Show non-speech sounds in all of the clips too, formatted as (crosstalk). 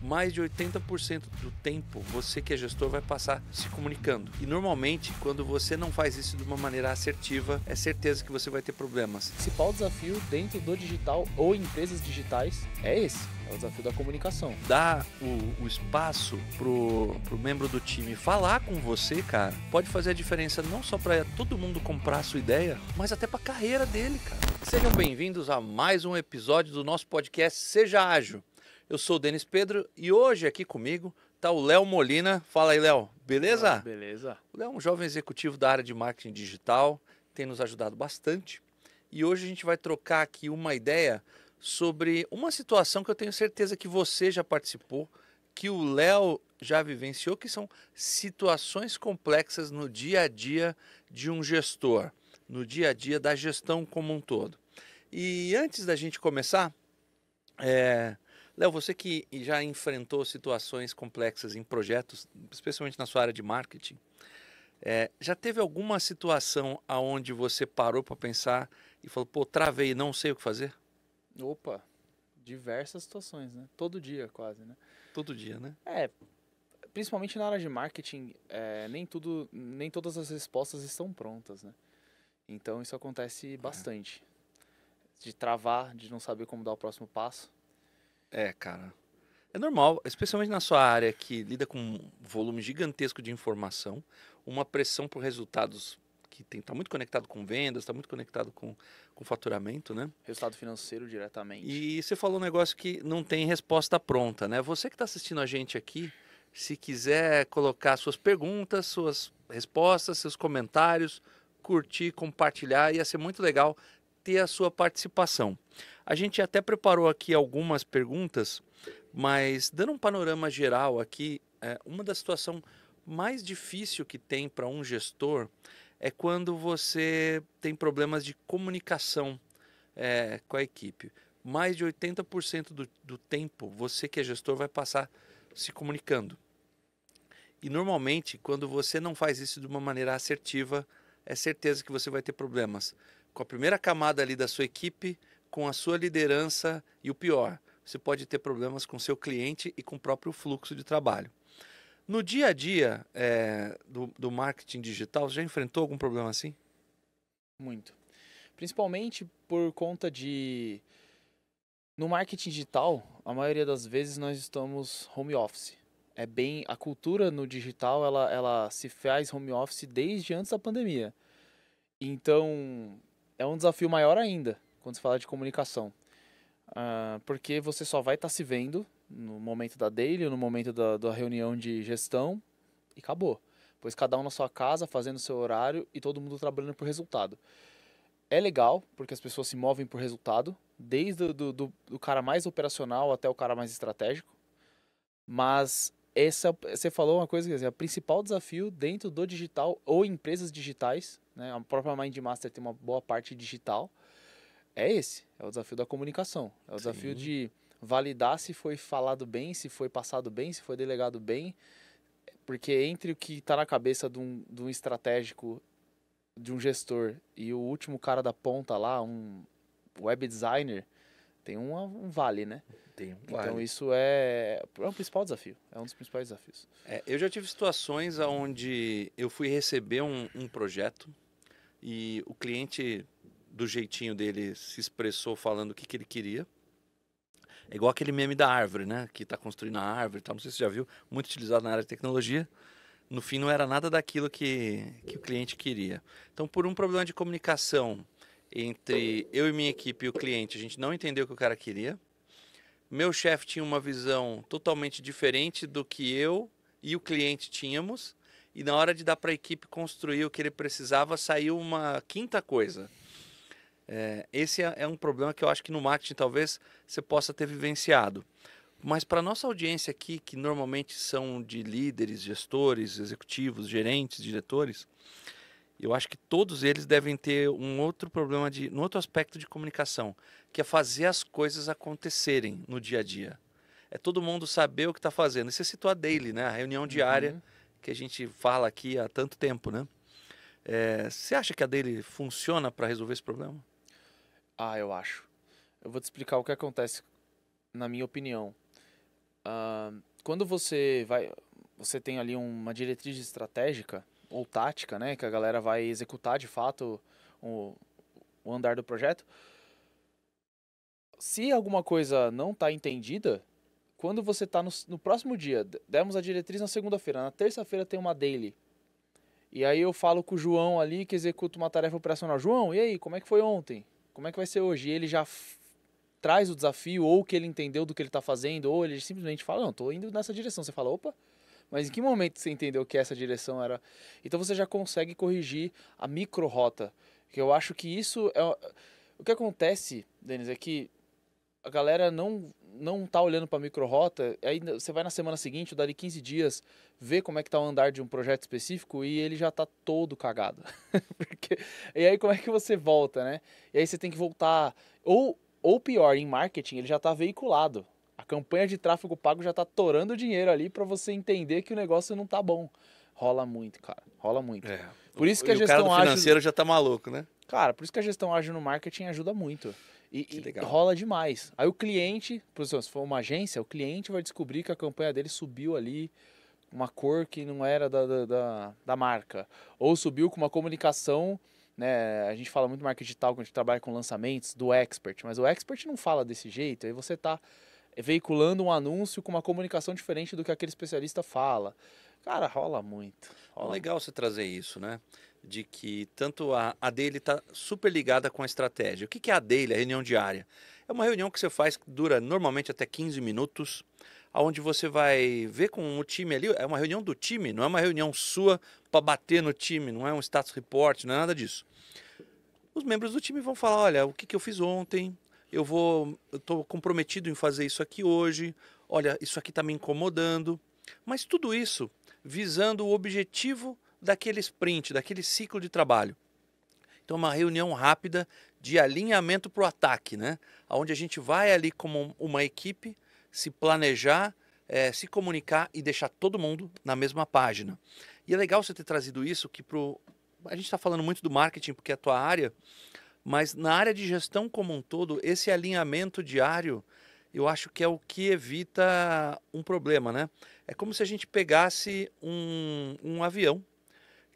mais de 80% do tempo você que é gestor vai passar se comunicando. E normalmente, quando você não faz isso de uma maneira assertiva, é certeza que você vai ter problemas. O principal desafio dentro do digital ou empresas digitais é esse. É o desafio da comunicação. Dar o, o espaço pro, pro membro do time falar com você, cara, pode fazer a diferença não só para todo mundo comprar a sua ideia, mas até para a carreira dele, cara. Sejam bem-vindos a mais um episódio do nosso podcast Seja Ágil. Eu sou o Denis Pedro e hoje aqui comigo está o Léo Molina. Fala aí, Léo. Beleza? Ah, beleza. O Léo é um jovem executivo da área de marketing digital, tem nos ajudado bastante. E hoje a gente vai trocar aqui uma ideia sobre uma situação que eu tenho certeza que você já participou, que o Léo já vivenciou, que são situações complexas no dia a dia de um gestor, no dia a dia da gestão como um todo. E antes da gente começar, é, Léo, você que já enfrentou situações complexas em projetos, especialmente na sua área de marketing, é, já teve alguma situação aonde você parou para pensar e falou, pô, travei, não sei o que fazer? Opa, diversas situações, né? Todo dia quase, né? Todo dia, né? É, principalmente na área de marketing, é, nem tudo, nem todas as respostas estão prontas, né? Então isso acontece é. bastante. É. De travar, de não saber como dar o próximo passo. É, cara. É normal, especialmente na sua área que lida com um volume gigantesco de informação, uma pressão por resultados que está muito conectado com vendas, está muito conectado com, com faturamento, né? Resultado financeiro diretamente. E você falou um negócio que não tem resposta pronta, né? Você que está assistindo a gente aqui, se quiser colocar suas perguntas, suas respostas, seus comentários, curtir, compartilhar, ia ser muito legal ter a sua participação. A gente até preparou aqui algumas perguntas, mas dando um panorama geral aqui, é, uma das situações mais difícil que tem para um gestor é quando você tem problemas de comunicação é, com a equipe. Mais de 80% do, do tempo você que é gestor vai passar se comunicando. E normalmente, quando você não faz isso de uma maneira assertiva, é certeza que você vai ter problemas com a primeira camada ali da sua equipe, com a sua liderança e o pior, você pode ter problemas com seu cliente e com o próprio fluxo de trabalho. No dia a dia é, do, do marketing digital, você já enfrentou algum problema assim? Muito. Principalmente por conta de. No marketing digital, a maioria das vezes nós estamos home office. É bem. A cultura no digital ela, ela se faz home office desde antes da pandemia. Então, é um desafio maior ainda quando se fala de comunicação. Uh, porque você só vai estar tá se vendo no momento da daily, no momento da, da, reunião de gestão e acabou. Pois cada um na sua casa, fazendo seu horário e todo mundo trabalhando por resultado. É legal, porque as pessoas se movem por resultado, desde do, do, do cara mais operacional até o cara mais estratégico. Mas essa, você falou uma coisa, quer dizer, o principal desafio dentro do digital ou empresas digitais, né? a própria Mind Master tem uma boa parte digital, é esse, é o desafio da comunicação, é o Sim. desafio de validar se foi falado bem, se foi passado bem, se foi delegado bem, porque entre o que está na cabeça de um, de um estratégico, de um gestor e o último cara da ponta lá, um web designer, tem um vale, né? Tem um então vale. Então isso é, é o principal desafio, é um dos principais desafios. É, eu já tive situações onde eu fui receber um, um projeto e o cliente do jeitinho dele, se expressou falando o que, que ele queria. É igual aquele meme da árvore, né? Que está construindo a árvore, tal. não sei se você já viu, muito utilizado na área de tecnologia. No fim, não era nada daquilo que, que o cliente queria. Então, por um problema de comunicação entre eu e minha equipe e o cliente, a gente não entendeu o que o cara queria. Meu chefe tinha uma visão totalmente diferente do que eu e o cliente tínhamos. E na hora de dar para a equipe construir o que ele precisava, saiu uma quinta coisa é, esse é, é um problema que eu acho que no marketing talvez você possa ter vivenciado. Mas para nossa audiência aqui, que normalmente são de líderes, gestores, executivos, gerentes, diretores, eu acho que todos eles devem ter um outro problema de, um outro aspecto de comunicação, que é fazer as coisas acontecerem no dia a dia. É todo mundo saber o que está fazendo. Isso é situar daily, né? A reunião uhum. diária uhum. que a gente fala aqui há tanto tempo, né? É, você acha que a dele funciona para resolver esse problema? Ah, eu acho. Eu vou te explicar o que acontece, na minha opinião. Uh, quando você vai. Você tem ali uma diretriz estratégica ou tática, né? Que a galera vai executar de fato o, o andar do projeto. Se alguma coisa não está entendida, quando você está no, no, próximo dia, demos a diretriz na segunda-feira, na terça-feira tem uma daily. E aí eu falo com o João ali que executa uma tarefa operacional. João, e aí, como é que foi ontem? Como é que vai ser hoje? E ele já traz o desafio, ou que ele entendeu do que ele está fazendo, ou ele simplesmente fala, não, estou indo nessa direção. Você fala, opa, mas em que momento você entendeu que essa direção era? Então você já consegue corrigir a micro rota. Que eu acho que isso é o que acontece, Denis, é que a galera não não tá olhando para rota. aí você vai na semana seguinte, dali 15 dias, vê como é que tá o andar de um projeto específico e ele já tá todo cagado. (laughs) Porque, e aí como é que você volta, né? E aí você tem que voltar ou ou pior, em marketing, ele já tá veiculado. A campanha de tráfego pago já tá torando dinheiro ali para você entender que o negócio não tá bom. Rola muito, cara. Rola muito. É. Por isso que e a gestão o cara do financeiro ágil... já tá maluco, né? Cara, por isso que a gestão ágil no marketing ajuda muito. E, e rola demais. Aí o cliente, por exemplo, se for uma agência, o cliente vai descobrir que a campanha dele subiu ali uma cor que não era da, da, da, da marca. Ou subiu com uma comunicação né? A gente fala muito marketing digital quando a gente trabalha com lançamentos do expert, mas o expert não fala desse jeito. Aí você está veiculando um anúncio com uma comunicação diferente do que aquele especialista fala. Cara, rola muito. Rola. Legal você trazer isso, né? de que tanto a, a dele está super ligada com a estratégia. O que, que é a dele, a reunião diária? É uma reunião que você faz dura normalmente até 15 minutos, aonde você vai ver com o time ali, é uma reunião do time, não é uma reunião sua para bater no time, não é um status report, não é nada disso. Os membros do time vão falar, olha, o que, que eu fiz ontem, eu vou, estou comprometido em fazer isso aqui hoje, olha, isso aqui está me incomodando. Mas tudo isso visando o objetivo daquele sprint, daquele ciclo de trabalho. Então, uma reunião rápida de alinhamento para o ataque, né? Onde a gente vai ali como uma equipe se planejar, é, se comunicar e deixar todo mundo na mesma página. E é legal você ter trazido isso, que pro... a gente está falando muito do marketing, porque é a tua área, mas na área de gestão como um todo, esse alinhamento diário, eu acho que é o que evita um problema, né? É como se a gente pegasse um, um avião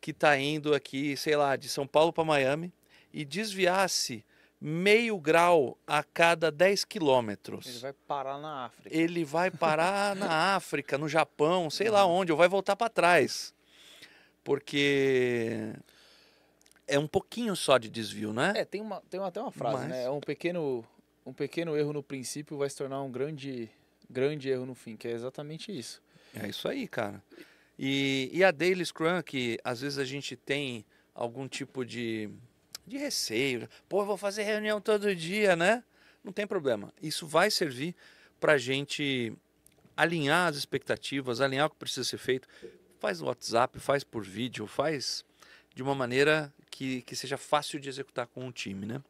que está indo aqui, sei lá, de São Paulo para Miami e desviasse meio grau a cada 10 quilômetros. Ele vai parar na África. Ele vai parar (laughs) na África, no Japão, sei lá uhum. onde, ou vai voltar para trás. Porque é um pouquinho só de desvio, né? É, tem, uma, tem até uma frase, né? Mas... né? Um pequeno, um pequeno erro no princípio vai se tornar um grande, grande erro no fim, que é exatamente isso. É isso aí, cara. E, e a Daily Scrum, que às vezes a gente tem algum tipo de, de receio, pô, eu vou fazer reunião todo dia, né? Não tem problema. Isso vai servir para a gente alinhar as expectativas, alinhar o que precisa ser feito. Faz no WhatsApp, faz por vídeo, faz de uma maneira que, que seja fácil de executar com o time, né?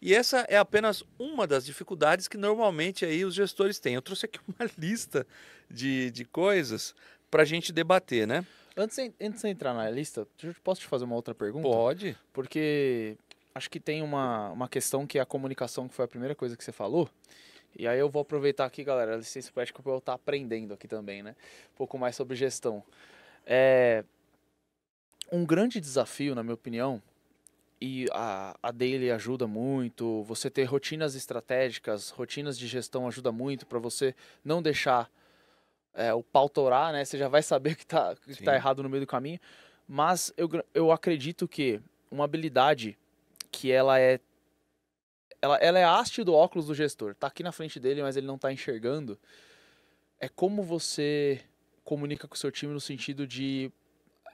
E essa é apenas uma das dificuldades que normalmente aí os gestores têm. Eu trouxe aqui (laughs) uma lista de, de coisas para a gente debater, né? Antes de, antes de entrar na lista, posso te fazer uma outra pergunta? Pode. Porque acho que tem uma, uma questão que é a comunicação, que foi a primeira coisa que você falou. E aí eu vou aproveitar aqui, galera, a licença poética para eu estar tá aprendendo aqui também, né? Um pouco mais sobre gestão. É um grande desafio, na minha opinião, e a, a daily ajuda muito, você ter rotinas estratégicas, rotinas de gestão ajuda muito para você não deixar é, o pautorar, né? Você já vai saber que (laughs) está que tá, tá errado no meio do caminho. Mas eu, eu acredito que uma habilidade que ela é. Ela, ela é a haste do óculos do gestor. Tá aqui na frente dele, mas ele não tá enxergando. É como você comunica com o seu time no sentido de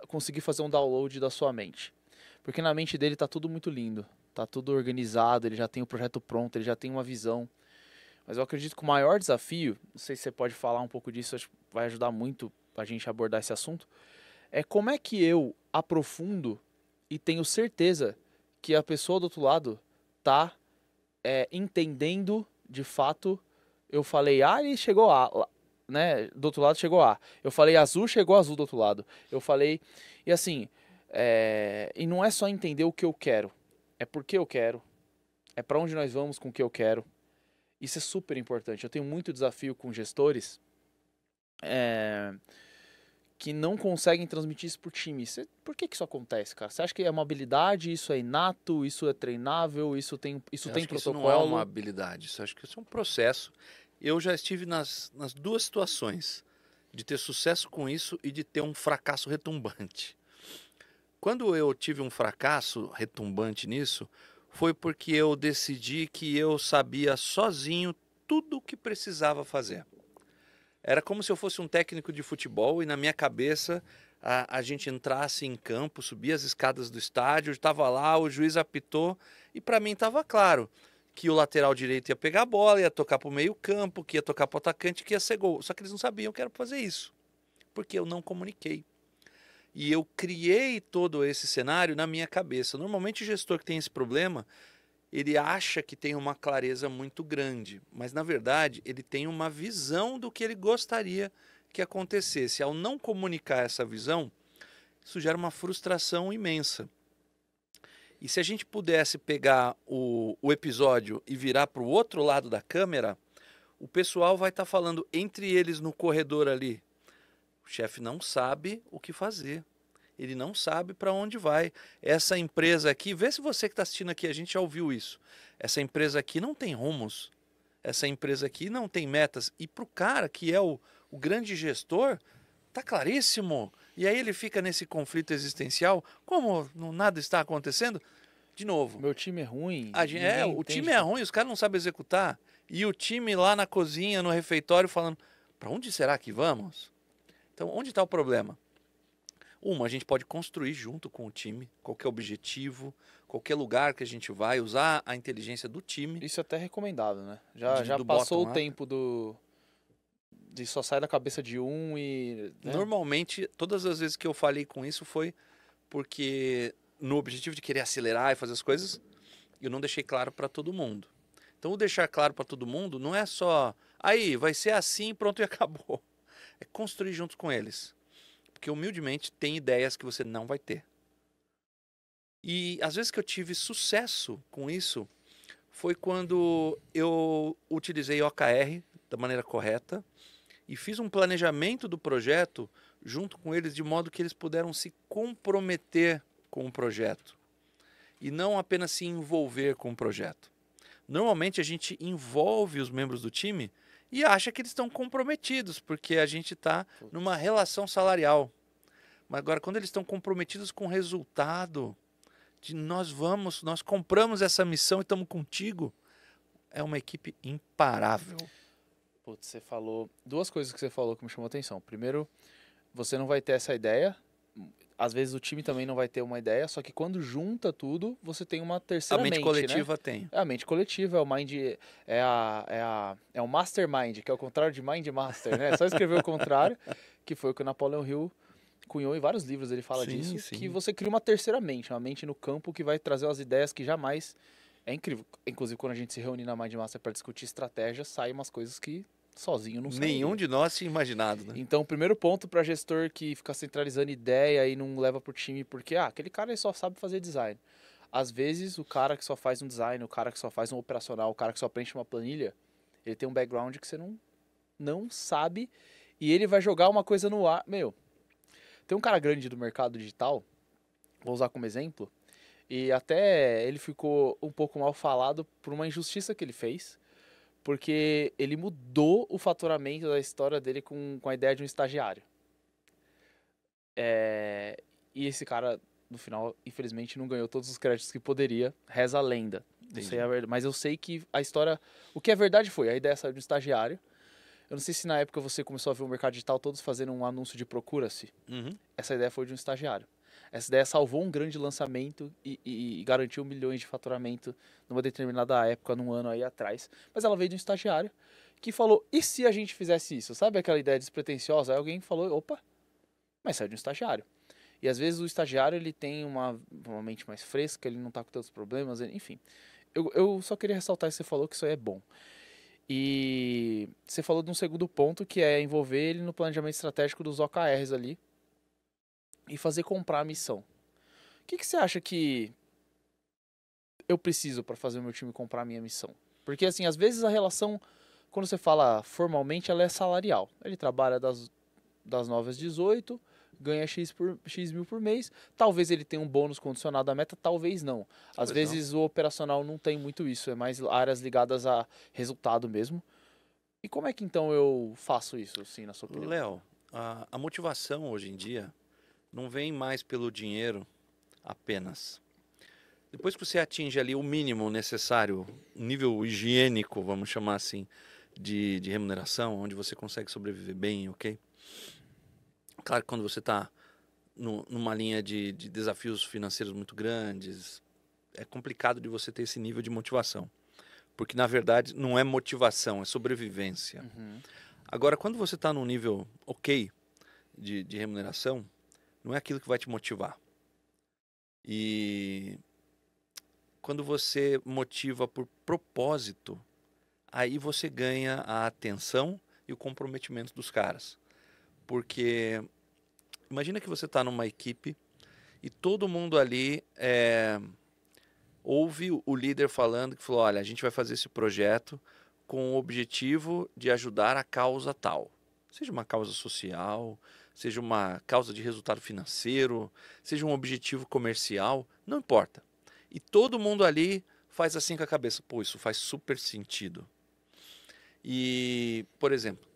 conseguir fazer um download da sua mente. Porque na mente dele tá tudo muito lindo, tá tudo organizado, ele já tem o projeto pronto, ele já tem uma visão. Mas eu acredito que o maior desafio, não sei se você pode falar um pouco disso, acho que vai ajudar muito a gente abordar esse assunto, é como é que eu aprofundo e tenho certeza que a pessoa do outro lado tá é, entendendo de fato. Eu falei A e chegou A, né? Do outro lado chegou A. Eu falei azul, chegou azul do outro lado. Eu falei. E assim, é, e não é só entender o que eu quero, é porque eu quero, é para onde nós vamos com o que eu quero isso é super importante. Eu tenho muito desafio com gestores é, que não conseguem transmitir isso para o time. Cê, por que, que isso acontece, cara? Você acha que é uma habilidade, isso é inato, isso é treinável, isso tem, isso tem protocolo? Isso não é uma habilidade, isso acho que isso é um processo. Eu já estive nas, nas duas situações de ter sucesso com isso e de ter um fracasso retumbante. Quando eu tive um fracasso retumbante nisso, foi porque eu decidi que eu sabia sozinho tudo o que precisava fazer. Era como se eu fosse um técnico de futebol e na minha cabeça a, a gente entrasse em campo, subia as escadas do estádio, estava lá, o juiz apitou e para mim estava claro que o lateral direito ia pegar a bola, ia tocar para o meio campo, que ia tocar para o atacante, que ia ser gol. Só que eles não sabiam que era para fazer isso, porque eu não comuniquei. E eu criei todo esse cenário na minha cabeça. Normalmente, o gestor que tem esse problema, ele acha que tem uma clareza muito grande, mas na verdade, ele tem uma visão do que ele gostaria que acontecesse. Ao não comunicar essa visão, isso gera uma frustração imensa. E se a gente pudesse pegar o, o episódio e virar para o outro lado da câmera, o pessoal vai estar tá falando entre eles no corredor ali o chefe não sabe o que fazer. Ele não sabe para onde vai. Essa empresa aqui, vê se você que está assistindo aqui, a gente já ouviu isso. Essa empresa aqui não tem rumos. Essa empresa aqui não tem metas. E para o cara que é o, o grande gestor, tá claríssimo. E aí ele fica nesse conflito existencial, como nada está acontecendo. De novo. Meu time é ruim. A gente, é, o time é ruim, os caras não sabem executar. E o time lá na cozinha, no refeitório, falando: para onde será que vamos? Então, onde está o problema? Uma, a gente pode construir junto com o time qualquer objetivo, qualquer lugar que a gente vai, usar a inteligência do time. Isso é até recomendado, né? Já, já passou o tempo do. De só sair da cabeça de um e. Né? Normalmente, todas as vezes que eu falei com isso foi porque, no objetivo de querer acelerar e fazer as coisas, eu não deixei claro para todo mundo. Então, o deixar claro para todo mundo não é só. Aí, vai ser assim, pronto e (laughs) acabou é construir junto com eles. Porque humildemente tem ideias que você não vai ter. E às vezes que eu tive sucesso com isso foi quando eu utilizei OKR da maneira correta e fiz um planejamento do projeto junto com eles de modo que eles puderam se comprometer com o projeto e não apenas se envolver com o projeto. Normalmente a gente envolve os membros do time e acha que eles estão comprometidos, porque a gente está numa relação salarial. Mas agora, quando eles estão comprometidos com o resultado, de nós vamos, nós compramos essa missão e estamos contigo, é uma equipe imparável. Putz, você falou duas coisas que você falou que me chamou a atenção. Primeiro, você não vai ter essa ideia às vezes o time também não vai ter uma ideia, só que quando junta tudo, você tem uma terceira a mente. A mente né? coletiva né? tem. É a mente coletiva, é o mind. É, a, é, a, é o mastermind, que é o contrário de mind master, né? É só escrever o contrário, (laughs) que foi o que o Napoleon Hill cunhou em vários livros, ele fala sim, disso, sim. que você cria uma terceira mente, uma mente no campo que vai trazer as ideias que jamais. É incrível. Inclusive, quando a gente se reúne na Mind Master para discutir estratégia, saem umas coisas que sozinho, não sairia. Nenhum de nós tinha imaginado, né? Então, primeiro ponto para gestor que fica centralizando ideia e não leva para o time, porque ah, aquele cara só sabe fazer design. Às vezes, o cara que só faz um design, o cara que só faz um operacional, o cara que só preenche uma planilha, ele tem um background que você não, não sabe e ele vai jogar uma coisa no ar. Meu, tem um cara grande do mercado digital, vou usar como exemplo, e até ele ficou um pouco mal falado por uma injustiça que ele fez, porque ele mudou o faturamento da história dele com, com a ideia de um estagiário. É, e esse cara, no final, infelizmente, não ganhou todos os créditos que poderia. Reza a lenda. sei é a verdade, mas eu sei que a história. O que é verdade foi, a ideia saiu de um estagiário. Eu não sei se na época você começou a ver o mercado digital todos fazendo um anúncio de procura-se. Uhum. Essa ideia foi de um estagiário. Essa ideia salvou um grande lançamento e, e, e, garantiu milhões de faturamento numa determinada época, num ano aí atrás. Mas ela veio de um estagiário que falou: e se a gente fizesse isso? Sabe aquela ideia despretensiosa? Aí alguém falou: opa, mas saiu de um estagiário. E às vezes o estagiário ele tem uma, uma mente mais fresca, ele não tá com tantos problemas, enfim. Eu, eu só queria ressaltar que você falou que isso aí é bom. E você falou de um segundo ponto que é envolver ele no planejamento estratégico dos OKRs ali, e fazer comprar a missão. O que, que você acha que eu preciso para fazer o meu time comprar a minha missão? Porque, assim, às vezes a relação, quando você fala formalmente, ela é salarial. Ele trabalha das, das 9 às 18, ganha X, por, X mil por mês. Talvez ele tenha um bônus condicionado à meta, talvez não. Às vezes não. o operacional não tem muito isso, é mais áreas ligadas a resultado mesmo. E como é que então eu faço isso, assim, na sua opinião? Léo, a, a motivação hoje em dia não vem mais pelo dinheiro apenas. Depois que você atinge ali o mínimo necessário, nível higiênico, vamos chamar assim, de, de remuneração, onde você consegue sobreviver bem, ok? Claro que quando você está numa linha de, de desafios financeiros muito grandes, é complicado de você ter esse nível de motivação. Porque, na verdade, não é motivação, é sobrevivência. Uhum. Agora, quando você está num nível ok de, de remuneração, não é aquilo que vai te motivar. E quando você motiva por propósito, aí você ganha a atenção e o comprometimento dos caras. Porque imagina que você está numa equipe e todo mundo ali é, ouve o líder falando que falou: olha, a gente vai fazer esse projeto com o objetivo de ajudar a causa tal, seja uma causa social, seja uma causa de resultado financeiro, seja um objetivo comercial, não importa. E todo mundo ali faz assim com a cabeça: pô, isso faz super sentido. E, por exemplo,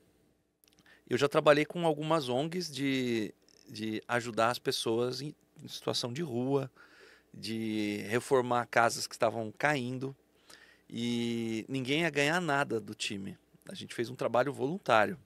eu já trabalhei com algumas ONGs de, de ajudar as pessoas em, em situação de rua, de reformar casas que estavam caindo. E ninguém ia ganhar nada do time. A gente fez um trabalho voluntário.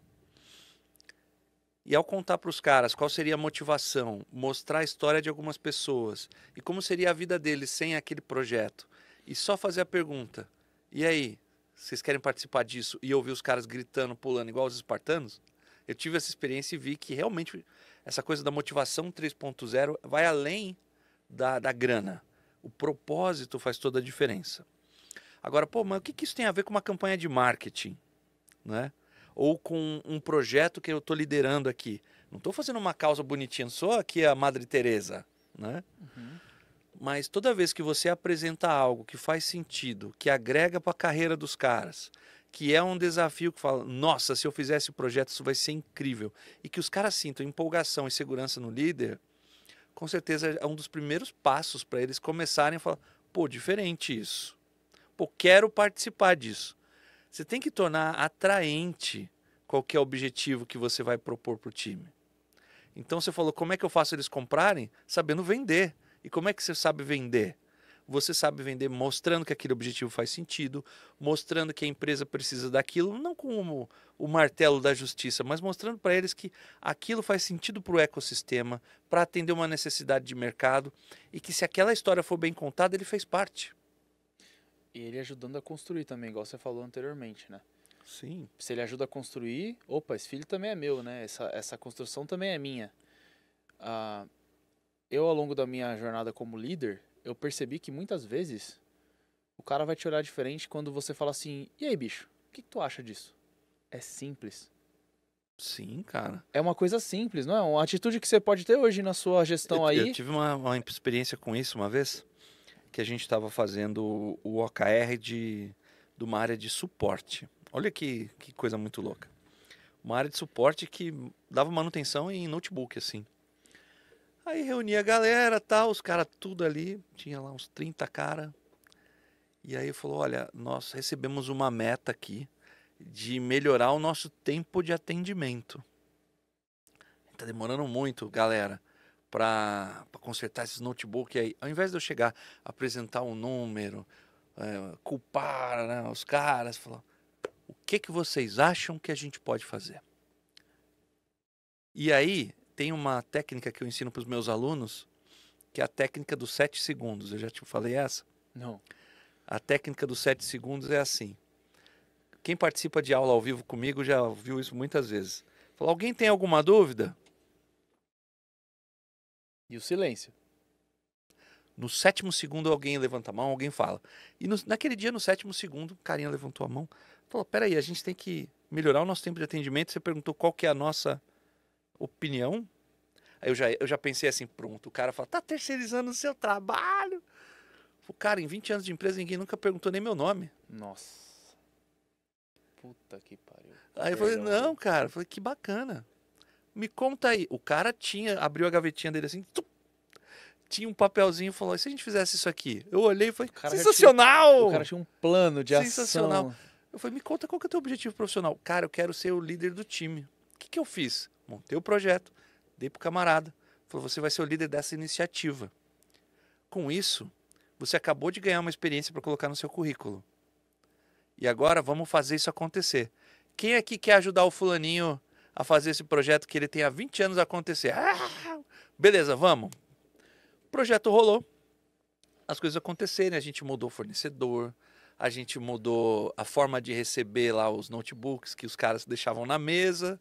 E ao contar para os caras qual seria a motivação, mostrar a história de algumas pessoas e como seria a vida deles sem aquele projeto, e só fazer a pergunta: e aí, vocês querem participar disso? E ouvir os caras gritando, pulando igual os espartanos? Eu tive essa experiência e vi que realmente essa coisa da motivação 3.0 vai além da, da grana. O propósito faz toda a diferença. Agora, pô, mas o que, que isso tem a ver com uma campanha de marketing? Né? ou com um projeto que eu estou liderando aqui. Não estou fazendo uma causa bonitinha, só, sou aqui a Madre Teresa, né? Uhum. Mas toda vez que você apresenta algo que faz sentido, que agrega para a carreira dos caras, que é um desafio que fala, nossa, se eu fizesse o projeto isso vai ser incrível, e que os caras sintam empolgação e segurança no líder, com certeza é um dos primeiros passos para eles começarem a falar, pô, diferente isso. Pô, quero participar disso. Você tem que tornar atraente qualquer objetivo que você vai propor para o time. Então você falou, como é que eu faço eles comprarem? Sabendo vender. E como é que você sabe vender? Você sabe vender mostrando que aquele objetivo faz sentido, mostrando que a empresa precisa daquilo, não como o martelo da justiça, mas mostrando para eles que aquilo faz sentido para o ecossistema, para atender uma necessidade de mercado e que se aquela história for bem contada, ele fez parte. E ele ajudando a construir também, igual você falou anteriormente, né? Sim. Se ele ajuda a construir, opa, esse filho também é meu, né? Essa, essa construção também é minha. Ah, eu, ao longo da minha jornada como líder, eu percebi que muitas vezes o cara vai te olhar diferente quando você fala assim: e aí, bicho, o que, que tu acha disso? É simples. Sim, cara. É uma coisa simples, não é? Uma atitude que você pode ter hoje na sua gestão eu, aí. Eu tive uma, uma experiência com isso uma vez que a gente estava fazendo o OKR de, de uma área de suporte. Olha que, que coisa muito louca. Uma área de suporte que dava manutenção em notebook, assim. Aí reunia a galera, tal, os caras tudo ali, tinha lá uns 30 cara. E aí falou: "Olha, nós recebemos uma meta aqui de melhorar o nosso tempo de atendimento. Tá demorando muito, galera para consertar esses notebooks aí. Ao invés de eu chegar, apresentar um número, é, culpar né, os caras, falar o que, que vocês acham que a gente pode fazer? E aí tem uma técnica que eu ensino para os meus alunos, que é a técnica dos sete segundos. Eu já te falei essa? Não. A técnica dos sete segundos é assim. Quem participa de aula ao vivo comigo já viu isso muitas vezes. Fala, alguém tem alguma dúvida? E o silêncio. No sétimo segundo, alguém levanta a mão, alguém fala. E no, naquele dia, no sétimo segundo, o carinha levantou a mão. Falou: peraí, a gente tem que melhorar o nosso tempo de atendimento. Você perguntou qual que é a nossa opinião. Aí eu já, eu já pensei assim: pronto, o cara fala: tá terceirizando o seu trabalho. Falei, cara, em 20 anos de empresa, ninguém nunca perguntou nem meu nome. Nossa. Puta que pariu. Aí eu falei: não, cara. Eu falei: que bacana me conta aí. O cara tinha, abriu a gavetinha dele assim, tinha um papelzinho e falou: e se a gente fizesse isso aqui? Eu olhei e falei: o sensacional! Tinha, o cara tinha um plano de sensacional. ação. Sensacional. Eu falei: me conta qual que é o teu objetivo profissional. Cara, eu quero ser o líder do time. O que, que eu fiz? Montei o projeto, dei pro camarada. Falou: você vai ser o líder dessa iniciativa. Com isso, você acabou de ganhar uma experiência para colocar no seu currículo. E agora vamos fazer isso acontecer. Quem aqui quer ajudar o fulaninho a fazer esse projeto que ele tem há 20 anos acontecer. Ah, beleza, vamos. O projeto rolou. As coisas aconteceram, a gente mudou o fornecedor, a gente mudou a forma de receber lá os notebooks que os caras deixavam na mesa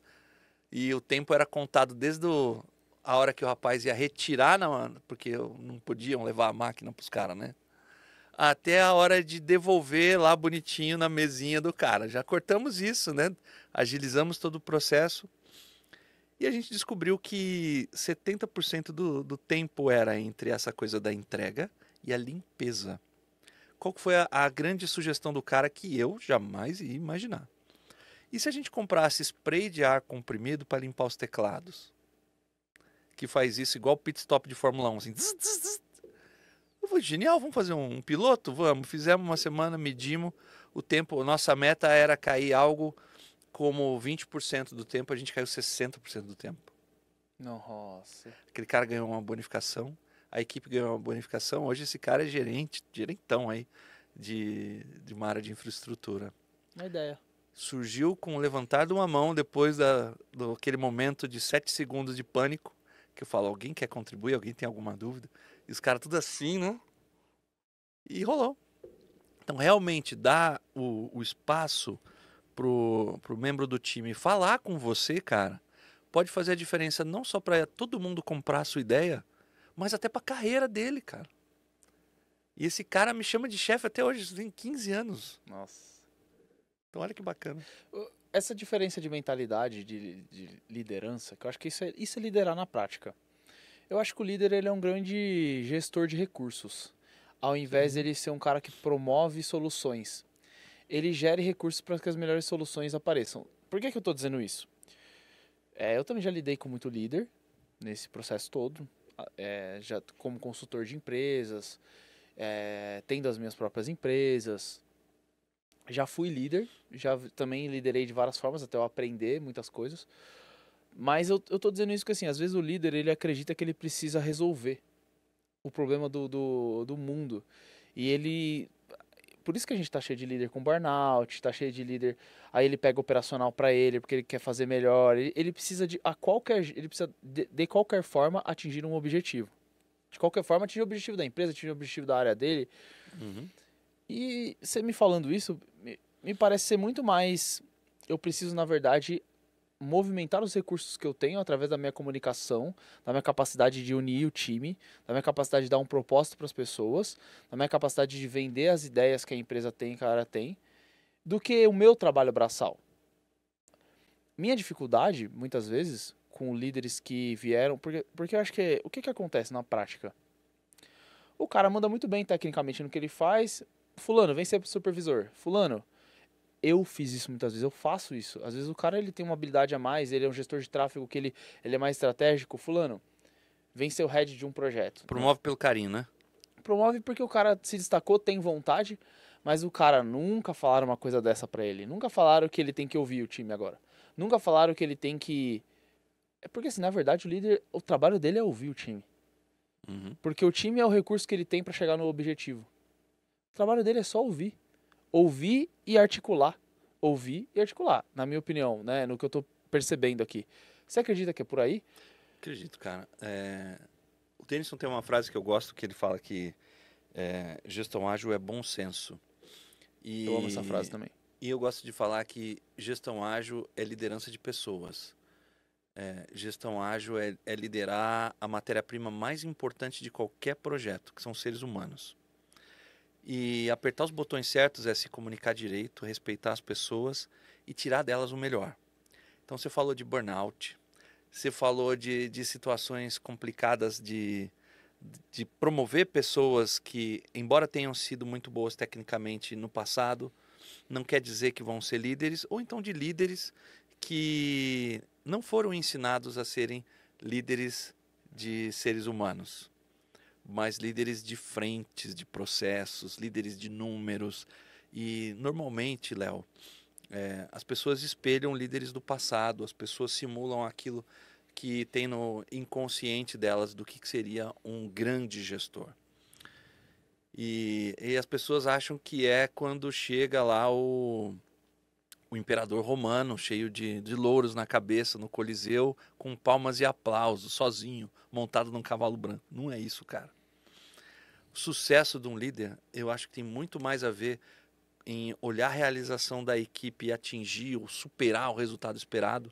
e o tempo era contado desde o, a hora que o rapaz ia retirar na, porque não podiam levar a máquina para os caras, né? até a hora de devolver lá bonitinho na mesinha do cara. Já cortamos isso, né? Agilizamos todo o processo. E a gente descobriu que 70% do, do tempo era entre essa coisa da entrega e a limpeza. Qual foi a, a grande sugestão do cara que eu jamais ia imaginar? E se a gente comprasse spray de ar comprimido para limpar os teclados? Que faz isso igual pit stop de Fórmula 1, assim, eu falei, genial, vamos fazer um, um piloto? Vamos. Fizemos uma semana, medimos o tempo. Nossa meta era cair algo como 20% do tempo, a gente caiu 60% do tempo. Nossa. Aquele cara ganhou uma bonificação, a equipe ganhou uma bonificação. Hoje esse cara é gerente, gerentão aí de, de uma área de infraestrutura. Uma ideia. Surgiu com levantar de uma mão depois da, daquele momento de sete segundos de pânico, que eu falo, alguém quer contribuir, alguém tem alguma dúvida? E os caras tudo assim, né? E rolou. Então, realmente, dá o, o espaço pro, pro membro do time falar com você, cara, pode fazer a diferença não só para todo mundo comprar a sua ideia, mas até para a carreira dele, cara. E esse cara me chama de chefe até hoje, tem 15 anos. Nossa. Então, olha que bacana. Essa diferença de mentalidade, de, de liderança, que eu acho que isso é, isso é liderar na prática. Eu acho que o líder ele é um grande gestor de recursos. Ao invés uhum. dele ser um cara que promove soluções, ele gere recursos para que as melhores soluções apareçam. Por que, que eu estou dizendo isso? É, eu também já lidei com muito líder nesse processo todo, é, já como consultor de empresas, é, tendo as minhas próprias empresas. Já fui líder, já também liderei de várias formas até eu aprender muitas coisas. Mas eu, eu tô dizendo isso que assim, às vezes o líder ele acredita que ele precisa resolver o problema do, do, do mundo. E ele. Por isso que a gente tá cheio de líder com burnout, tá cheio de líder. Aí ele pega operacional para ele, porque ele quer fazer melhor. Ele, ele precisa de. A qualquer, ele precisa de, de qualquer forma atingir um objetivo. De qualquer forma, atingir o objetivo da empresa, atingir o objetivo da área dele. Uhum. E você me falando isso, me, me parece ser muito mais. Eu preciso, na verdade, movimentar os recursos que eu tenho através da minha comunicação, da minha capacidade de unir o time, da minha capacidade de dar um propósito para as pessoas, da minha capacidade de vender as ideias que a empresa tem, que a área tem, do que o meu trabalho braçal. Minha dificuldade, muitas vezes, com líderes que vieram, porque, porque eu acho que é, o que, que acontece na prática? O cara manda muito bem tecnicamente no que ele faz. Fulano, vem ser supervisor. Fulano, eu fiz isso muitas vezes, eu faço isso. Às vezes o cara ele tem uma habilidade a mais, ele é um gestor de tráfego que ele, ele é mais estratégico. Fulano, vem ser o head de um projeto. Promove né? pelo carinho, né? Promove porque o cara se destacou, tem vontade, mas o cara nunca falaram uma coisa dessa para ele. Nunca falaram que ele tem que ouvir o time agora. Nunca falaram que ele tem que. É porque, assim, na verdade, o líder, o trabalho dele é ouvir o time. Uhum. Porque o time é o recurso que ele tem para chegar no objetivo. O trabalho dele é só ouvir ouvir e articular. Ouvir e articular, na minha opinião, né? No que eu estou percebendo aqui. Você acredita que é por aí? Acredito, cara. É... O Denison tem uma frase que eu gosto que ele fala que é, gestão ágil é bom senso. E... Eu amo essa frase também. E eu gosto de falar que gestão ágil é liderança de pessoas. É, gestão ágil é, é liderar a matéria-prima mais importante de qualquer projeto, que são seres humanos. E apertar os botões certos é se comunicar direito, respeitar as pessoas e tirar delas o melhor. Então você falou de burnout, você falou de, de situações complicadas de, de promover pessoas que, embora tenham sido muito boas tecnicamente no passado, não quer dizer que vão ser líderes, ou então de líderes que não foram ensinados a serem líderes de seres humanos mas líderes de frentes, de processos, líderes de números. E normalmente, Léo, é, as pessoas espelham líderes do passado, as pessoas simulam aquilo que tem no inconsciente delas do que, seria um grande gestor. E, e, as pessoas acham que é quando chega lá o, o imperador romano, cheio de, de louros na cabeça, no Coliseu, com palmas e aplausos, sozinho, montado num cavalo branco. Não é isso, cara. O sucesso de um líder, eu acho que tem muito mais a ver em olhar a realização da equipe e atingir ou superar o resultado esperado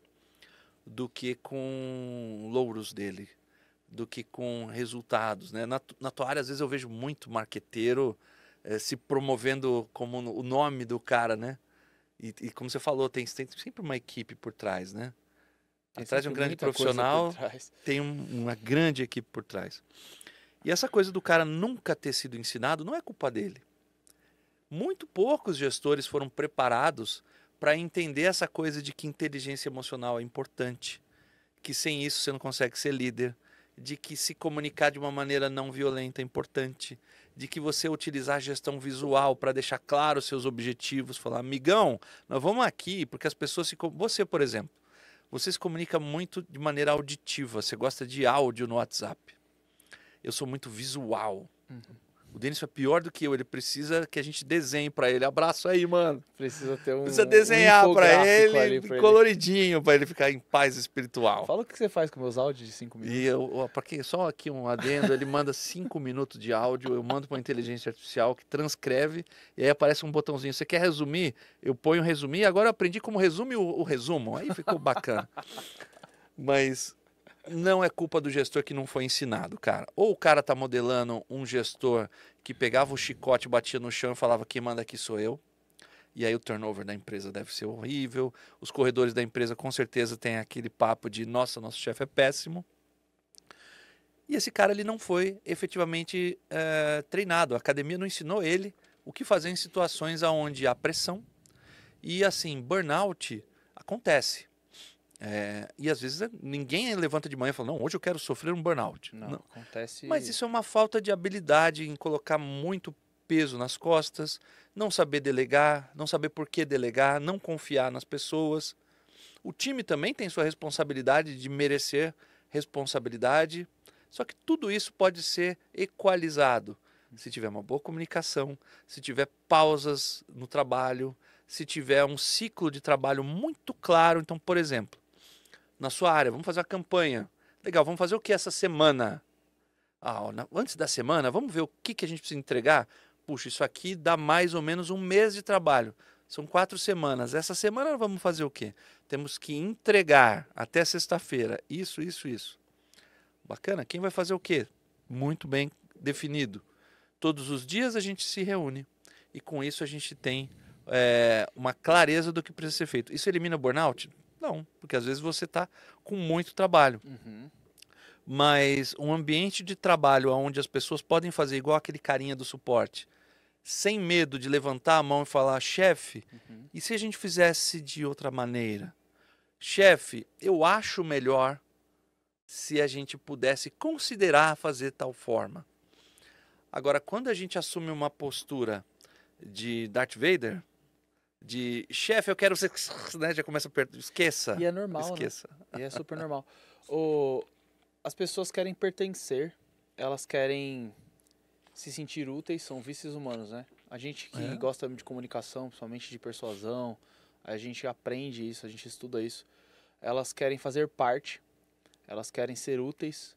do que com louros dele, do que com resultados. Né? Na, na tua área, às vezes eu vejo muito marqueteiro eh, se promovendo como no, o nome do cara, né? E, e como você falou, tem, tem, sempre uma equipe por trás, né? Tem atrás de um grande profissional, tem um, uma grande equipe por trás. E essa coisa do cara nunca ter sido ensinado não é culpa dele. Muito poucos gestores foram preparados para entender essa coisa de que inteligência emocional é importante, que sem isso você não consegue ser líder, de que se comunicar de uma maneira não violenta é importante, de que você utilizar a gestão visual para deixar claro os seus objetivos, falar, amigão, nós vamos aqui porque as pessoas se. Você, por exemplo, você se comunica muito de maneira auditiva, você gosta de áudio no WhatsApp eu sou muito visual. Uhum. O Denis foi é pior do que eu. Ele precisa que a gente desenhe para ele. Abraço aí, mano. Precisa ter um. Precisa desenhar um para ele, pra coloridinho, para ele ficar em paz espiritual. Fala o que você faz com meus áudios de 5 minutos. E eu, pra quem, só aqui um adendo: ele manda 5 (laughs) minutos de áudio, eu mando para inteligência artificial que transcreve e aí aparece um botãozinho. Você quer resumir? Eu ponho resumir. Agora eu aprendi como resume o, o resumo. Aí ficou bacana. (laughs) Mas não é culpa do gestor que não foi ensinado, cara. Ou o cara tá modelando um gestor que pegava o chicote, batia no chão e falava: quem manda aqui sou eu. E aí o turnover da empresa deve ser horrível. Os corredores da empresa com certeza têm aquele papo de: nossa, nosso chefe é péssimo. E esse cara ele não foi efetivamente é, treinado. A academia não ensinou ele o que fazer em situações onde há pressão. E assim, burnout acontece é, e às vezes é, ninguém levanta de manhã e fala, não, hoje eu quero sofrer um burnout. Não, não, acontece. Mas isso é uma falta de habilidade em colocar muito peso nas costas, não saber delegar, não saber por que delegar, não confiar nas pessoas. O time também tem sua responsabilidade de merecer responsabilidade, só que tudo isso pode ser equalizado se tiver uma boa comunicação, se tiver pausas no trabalho, se tiver um ciclo de trabalho muito claro. Então, por exemplo, na sua área, vamos fazer uma campanha. Legal, vamos fazer o que essa semana? Ah, antes da semana, vamos ver o que, que a gente precisa entregar. Puxa, isso aqui dá mais ou menos um mês de trabalho. São quatro semanas. Essa semana vamos fazer o quê? Temos que entregar até sexta-feira. Isso, isso, isso. Bacana. Quem vai fazer o quê? Muito bem definido. Todos os dias a gente se reúne e com isso a gente tem é, uma clareza do que precisa ser feito. Isso elimina burnout? Não, porque às vezes você está com muito trabalho. Uhum. Mas um ambiente de trabalho onde as pessoas podem fazer igual aquele carinha do suporte, sem medo de levantar a mão e falar, chefe, uhum. e se a gente fizesse de outra maneira? Chefe, eu acho melhor se a gente pudesse considerar fazer tal forma. Agora, quando a gente assume uma postura de Darth Vader, de chefe, eu quero você. (laughs) Né? Já começa a perder. Esqueça. E é normal. Né? Esqueça. Né? E é (laughs) super normal. O... As pessoas querem pertencer, elas querem se sentir úteis, são vícios humanos, né? A gente que é. gosta de comunicação, principalmente de persuasão, a gente aprende isso, a gente estuda isso. Elas querem fazer parte, elas querem ser úteis.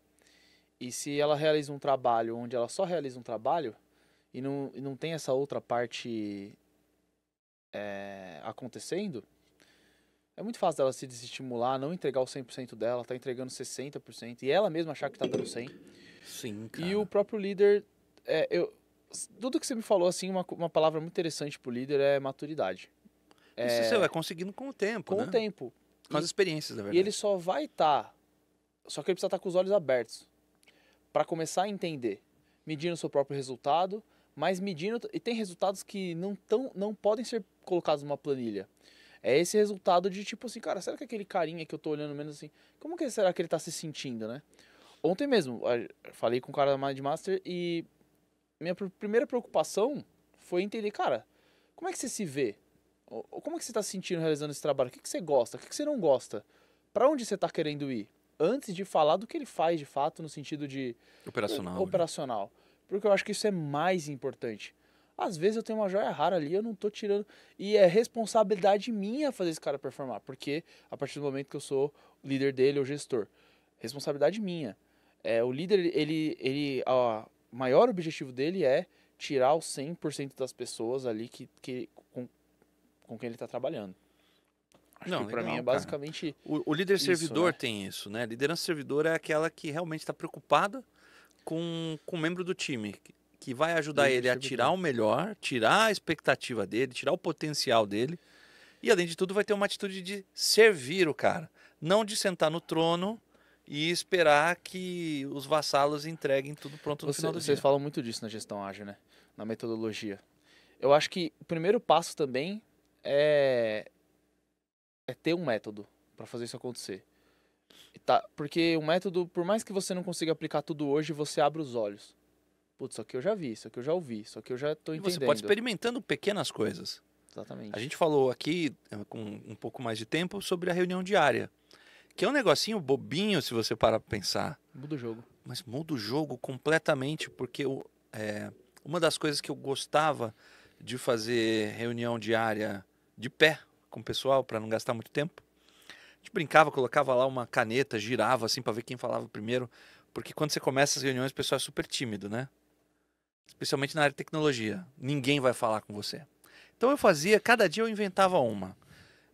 E se ela realiza um trabalho onde ela só realiza um trabalho e não, e não tem essa outra parte é, acontecendo, é muito fácil dela se desestimular, não entregar o 100% dela, tá entregando 60% e ela mesma achar que tá dando 100%. Sim, cara. E o próprio líder, é, eu, tudo que você me falou, assim, uma, uma palavra muito interessante pro líder é maturidade. É, Isso você vai conseguindo com o tempo, Com né? o tempo. Com e, as experiências, na verdade. E ele só vai estar, tá, só que ele precisa estar tá com os olhos abertos para começar a entender, medindo o seu próprio resultado, mas medindo e tem resultados que não tão, não podem ser colocados numa planilha. É esse resultado de tipo assim, cara, será que aquele carinha que eu tô olhando menos assim, como que será que ele tá se sentindo, né? Ontem mesmo, falei com o cara da Mindmaster e minha primeira preocupação foi entender, cara, como é que você se vê? Como é que você está se sentindo realizando esse trabalho? O que, que você gosta? O que, que você não gosta? Para onde você está querendo ir? Antes de falar do que ele faz de fato, no sentido de. Operacional. O, né? operacional. Né? porque eu acho que isso é mais importante. Às vezes eu tenho uma joia rara ali, eu não tô tirando. E é responsabilidade minha fazer esse cara performar, porque a partir do momento que eu sou líder dele ou gestor, responsabilidade minha. É, o líder, ele, ele, ó, o maior objetivo dele é tirar os 100% das pessoas ali que, que com, com quem ele está trabalhando. Acho não, para mim é basicamente. O, o, líder servidor né? tem isso, né? Liderança servidor é aquela que realmente está preocupada com, com um membro do time que vai ajudar ele a tirar o melhor, tirar a expectativa dele, tirar o potencial dele. E além de tudo, vai ter uma atitude de servir o cara, não de sentar no trono e esperar que os vassalos entreguem tudo pronto no Você, final do vocês dia. Vocês falam muito disso na gestão ágil, né? Na metodologia. Eu acho que o primeiro passo também é, é ter um método para fazer isso acontecer. Tá, porque o método, por mais que você não consiga aplicar tudo hoje, você abre os olhos. Putz, só que eu já vi, só que eu já ouvi, só que eu já tô entendendo. E você pode experimentando pequenas coisas. Exatamente. A gente falou aqui, eh, com um pouco mais de tempo, sobre a reunião diária. Que é um negocinho bobinho, se você parar pensar. Muda o jogo. Mas muda o jogo completamente, porque eu, eh, é, uma das coisas que eu gostava de fazer reunião diária de pé com o pessoal, para não gastar muito tempo, gente brincava, colocava lá uma caneta, girava assim para ver quem falava primeiro, porque quando você começa as reuniões, o pessoal é super tímido, né? Especialmente na área de tecnologia. Ninguém vai falar com você. Então eu fazia, cada dia eu inventava uma.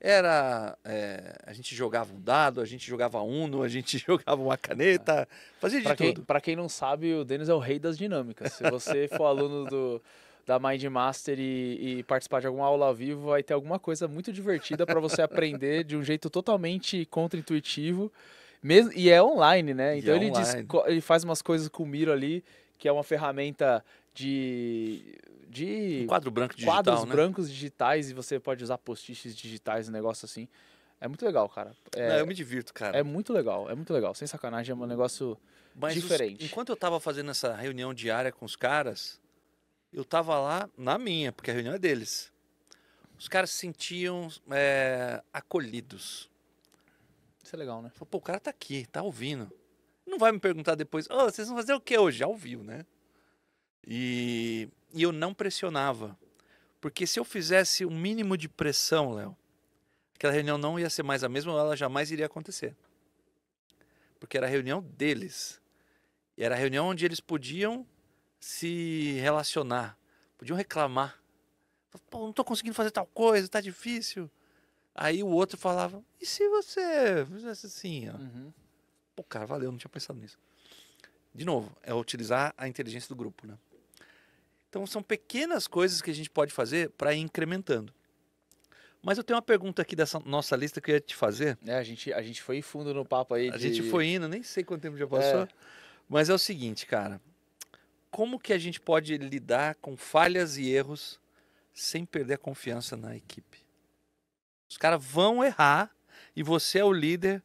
Era. É, a gente jogava um dado, a gente jogava Uno, a gente (laughs) jogava uma caneta, fazia pra quem, tudo. Para quem não sabe, o Denis é o rei das dinâmicas. Se você for aluno do da Mind Master e, e, participar de alguma aula ao vivo, vai ter alguma coisa muito divertida para você aprender de um jeito totalmente contra-intuitivo. e é online, né? Então é ele, online. Diz, ele faz umas coisas com o Miro ali, que é uma ferramenta de de um quadro branco digital, quadros né? brancos digitais e você pode usar postiches digitais, um negócio assim. É muito legal, cara. É, Não, eu me divirto, cara. É muito legal, é muito legal. Sem sacanagem, é um negócio Mas diferente. Os, enquanto eu tava fazendo essa reunião diária com os caras, eu tava lá na minha, porque a reunião é deles. Os caras se sentiam é, acolhidos. Isso é legal, né? Falei, Pô, o cara tá aqui, tá ouvindo. Não vai me perguntar depois, oh, vocês vão fazer o que hoje? Já ouviu, né? E, e eu não pressionava. Porque se eu fizesse o um mínimo de pressão, Léo, aquela reunião não ia ser mais a mesma, ela jamais iria acontecer. Porque era a reunião deles. E era a reunião onde eles podiam se relacionar, podiam reclamar. Pô, não estou conseguindo fazer tal coisa, está difícil. Aí o outro falava, e se você fizesse assim? Ó? Uhum. Pô, cara, valeu, não tinha pensado nisso. De novo, é utilizar a inteligência do grupo, né? Então são pequenas coisas que a gente pode fazer para ir incrementando. Mas eu tenho uma pergunta aqui dessa nossa lista que eu ia te fazer. É, a gente, a gente foi fundo no papo aí. A de... gente foi indo, nem sei quanto tempo já é. passou. É. Mas é o seguinte, cara como que a gente pode lidar com falhas e erros sem perder a confiança na equipe? Os caras vão errar e você é o líder.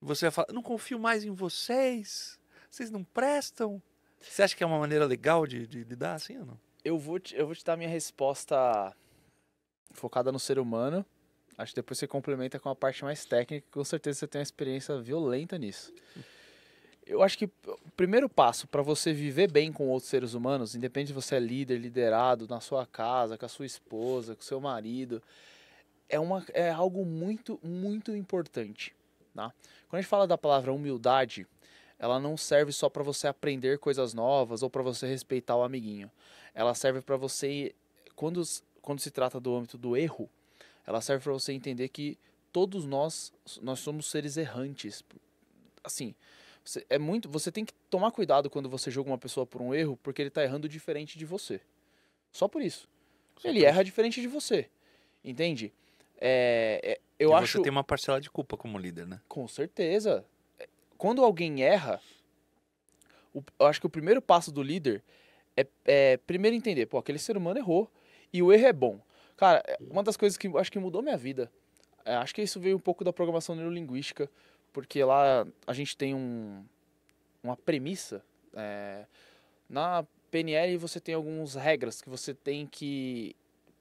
Você vai falar, não confio mais em vocês, vocês não prestam. Você acha que é uma maneira legal de, de lidar assim ou não? Eu vou, te, eu vou te dar minha resposta focada no ser humano. Acho que depois você complementa com a parte mais técnica, com certeza você tem uma experiência violenta nisso eu acho que o primeiro passo para você viver bem com outros seres humanos, independente se você é líder, liderado, na sua casa, com a sua esposa, com o seu marido, é, uma, é algo muito, muito importante. Tá? Quando a gente fala da palavra humildade, ela não serve só para você aprender coisas novas ou para você respeitar o amiguinho. Ela serve para você, quando, quando se trata do âmbito do erro, ela serve para você entender que todos nós, nós somos seres errantes. Assim, você, é muito, você tem que tomar cuidado quando você joga uma pessoa por um erro, porque ele está errando diferente de você. Só por isso. Só ele por erra isso. diferente de você. Entende? É, é, eu e acho. Você tem uma parcela de culpa como líder, né? Com certeza. É, quando alguém erra, o, eu acho que o primeiro passo do líder é, é primeiro entender, pô, aquele ser humano errou e o erro é bom. Cara, é, uma das coisas que acho que mudou minha vida, é, acho que isso veio um pouco da programação neurolinguística, porque lá a gente tem um, uma premissa. É, na PNL você tem algumas regras que você tem que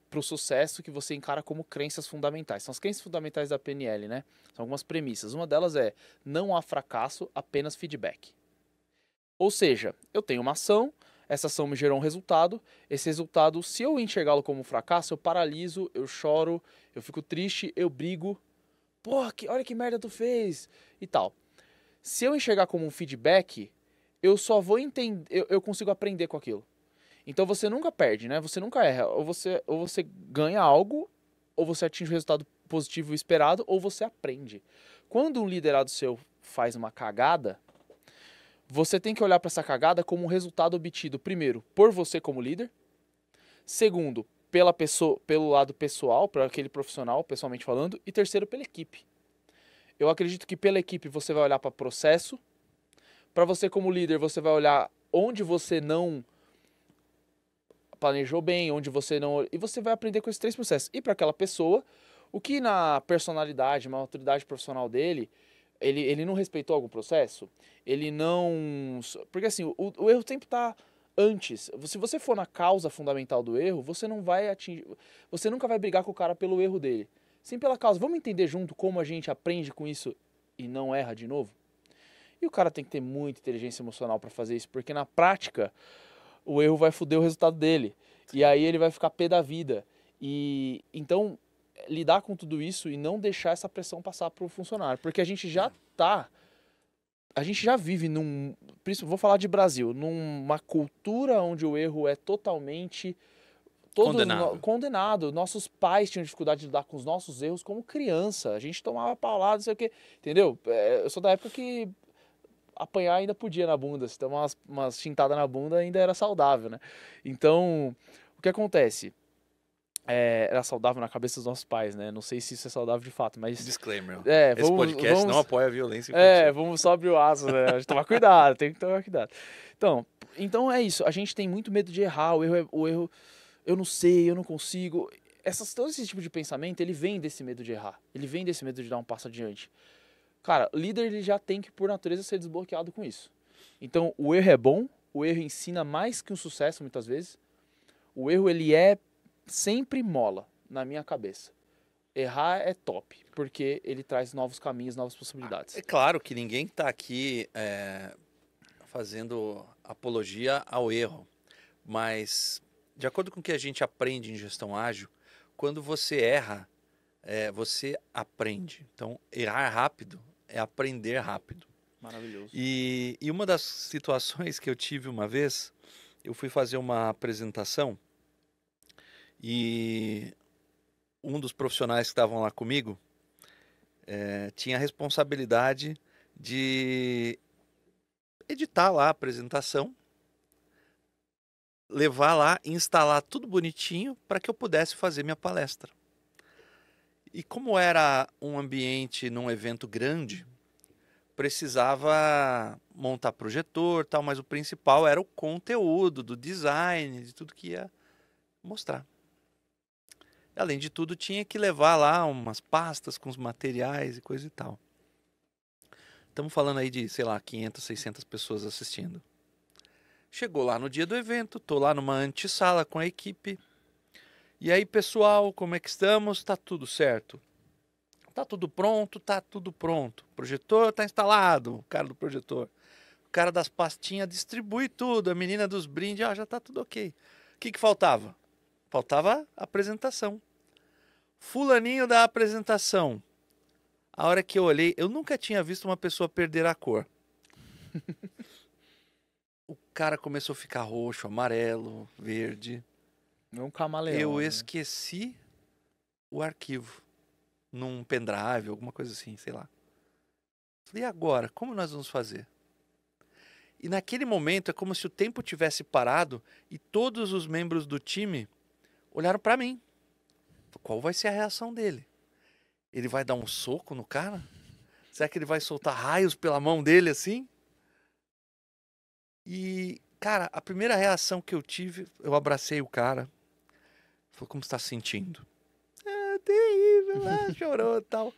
para o sucesso que você encara como crenças fundamentais. São as crenças fundamentais da PNL, né? São algumas premissas. Uma delas é: não há fracasso, apenas feedback. Ou seja, eu tenho uma ação, essa ação me gerou um resultado. Esse resultado, se eu enxergá-lo como fracasso, eu paraliso, eu choro, eu fico triste, eu brigo, Porra, que, olha que merda tu fez e tal. Se eu enxergar como um feedback, eu só vou entender, eu, eu consigo aprender com aquilo. Então você nunca perde, né? Você nunca erra. Ou você, ou você ganha algo, ou você atinge o resultado positivo esperado, ou você aprende. Quando um liderado seu faz uma cagada, você tem que olhar para essa cagada como um resultado obtido, primeiro, por você como líder, segundo, pela pessoa, pelo lado pessoal, para aquele profissional, pessoalmente falando, e terceiro pela equipe. Eu acredito que pela equipe você vai olhar para processo, para você como líder você vai olhar onde você não planejou bem, onde você não e você vai aprender com esses três processos. E para aquela pessoa, o que na personalidade, na autoridade profissional dele, ele, ele não respeitou algum processo, ele não. Porque assim, o, o erro sempre está antes. Se você for na causa fundamental do erro, você não vai atingir. Você nunca vai brigar com o cara pelo erro dele. Sim pela causa. Vamos entender junto como a gente aprende com isso e não erra de novo? E o cara tem que ter muita inteligência emocional para fazer isso, porque na prática o erro vai foder o resultado dele. Sim. E aí ele vai ficar pé da vida. E então lidar com tudo isso e não deixar essa pressão passar para o funcionário, porque a gente já está a gente já vive num. Vou falar de Brasil, numa cultura onde o erro é totalmente. condenado. No, condenado. Nossos pais tinham dificuldade de lidar com os nossos erros como criança. A gente tomava paulada, não sei o quê. Entendeu? É, eu sou da época que apanhar ainda podia na bunda. Se tomar umas, umas tintadas na bunda ainda era saudável, né? Então, o que acontece? é, era saudável na cabeça dos nossos pais, né? Não sei se isso é saudável de fato, mas. Disclaimer. É, vamos, Esse podcast vamos... não apoia a violência. É, infantil. É, vamos só abrir o aço, né? A gente tomar cuidado, (laughs) tem que tomar cuidado. Então, então é isso. A gente tem muito medo de errar. O erro, é, o erro eu não sei, eu não consigo. Essas, todo esse tipo de pensamento, ele vem desse medo de errar. Ele vem desse medo de dar um passo adiante. Cara, líder ele já tem que, por natureza, ser desbloqueado com isso. Então, o erro é bom, o erro ensina mais que um sucesso, muitas vezes. O erro, ele é sempre mola na minha cabeça. Errar é top, porque ele traz novos caminhos, novas possibilidades. É claro que ninguém está aqui é, fazendo apologia ao erro, mas de acordo com o que a gente aprende em gestão ágil, quando você erra, é, você aprende. Então, errar rápido é aprender rápido. Maravilhoso. E, e uma das situações que eu tive uma vez, eu fui fazer uma apresentação e um dos profissionais que estavam lá comigo é, tinha a responsabilidade de editar lá a apresentação, levar lá, instalar tudo bonitinho para que eu pudesse fazer minha palestra. E como era um ambiente num evento grande, precisava montar projetor, tal, mas o principal era o conteúdo do design, de tudo que ia mostrar. Além de tudo, tinha que levar lá umas pastas com os materiais e coisa e tal. Estamos falando aí de, sei lá, 500, 600 pessoas assistindo. Chegou lá no dia do evento, tô lá numa antessala com a equipe. E aí, pessoal, como é que estamos? Tá tudo certo? Tá tudo pronto, tá tudo pronto. O projetor tá instalado, o cara do projetor. O cara das pastinhas distribui tudo, a menina dos brindes, ó, já tá tudo ok. O que que faltava? Faltava a apresentação. Fulaninho da apresentação. A hora que eu olhei, eu nunca tinha visto uma pessoa perder a cor. o cara começou a ficar roxo, amarelo, verde. É um camaleão. Eu né? esqueci o arquivo num pendrive, alguma coisa assim, sei lá. Falei, e agora? Como nós vamos fazer? E naquele momento é como se o tempo tivesse parado e todos os membros do time olharam para mim. Qual vai ser a reação dele? Ele vai dar um soco no cara? Será que ele vai soltar raios pela mão dele assim? E, cara, a primeira reação que eu tive, eu abracei o cara. Falei, como está sentindo? Ah, terrível, né? (laughs) chorou e tal.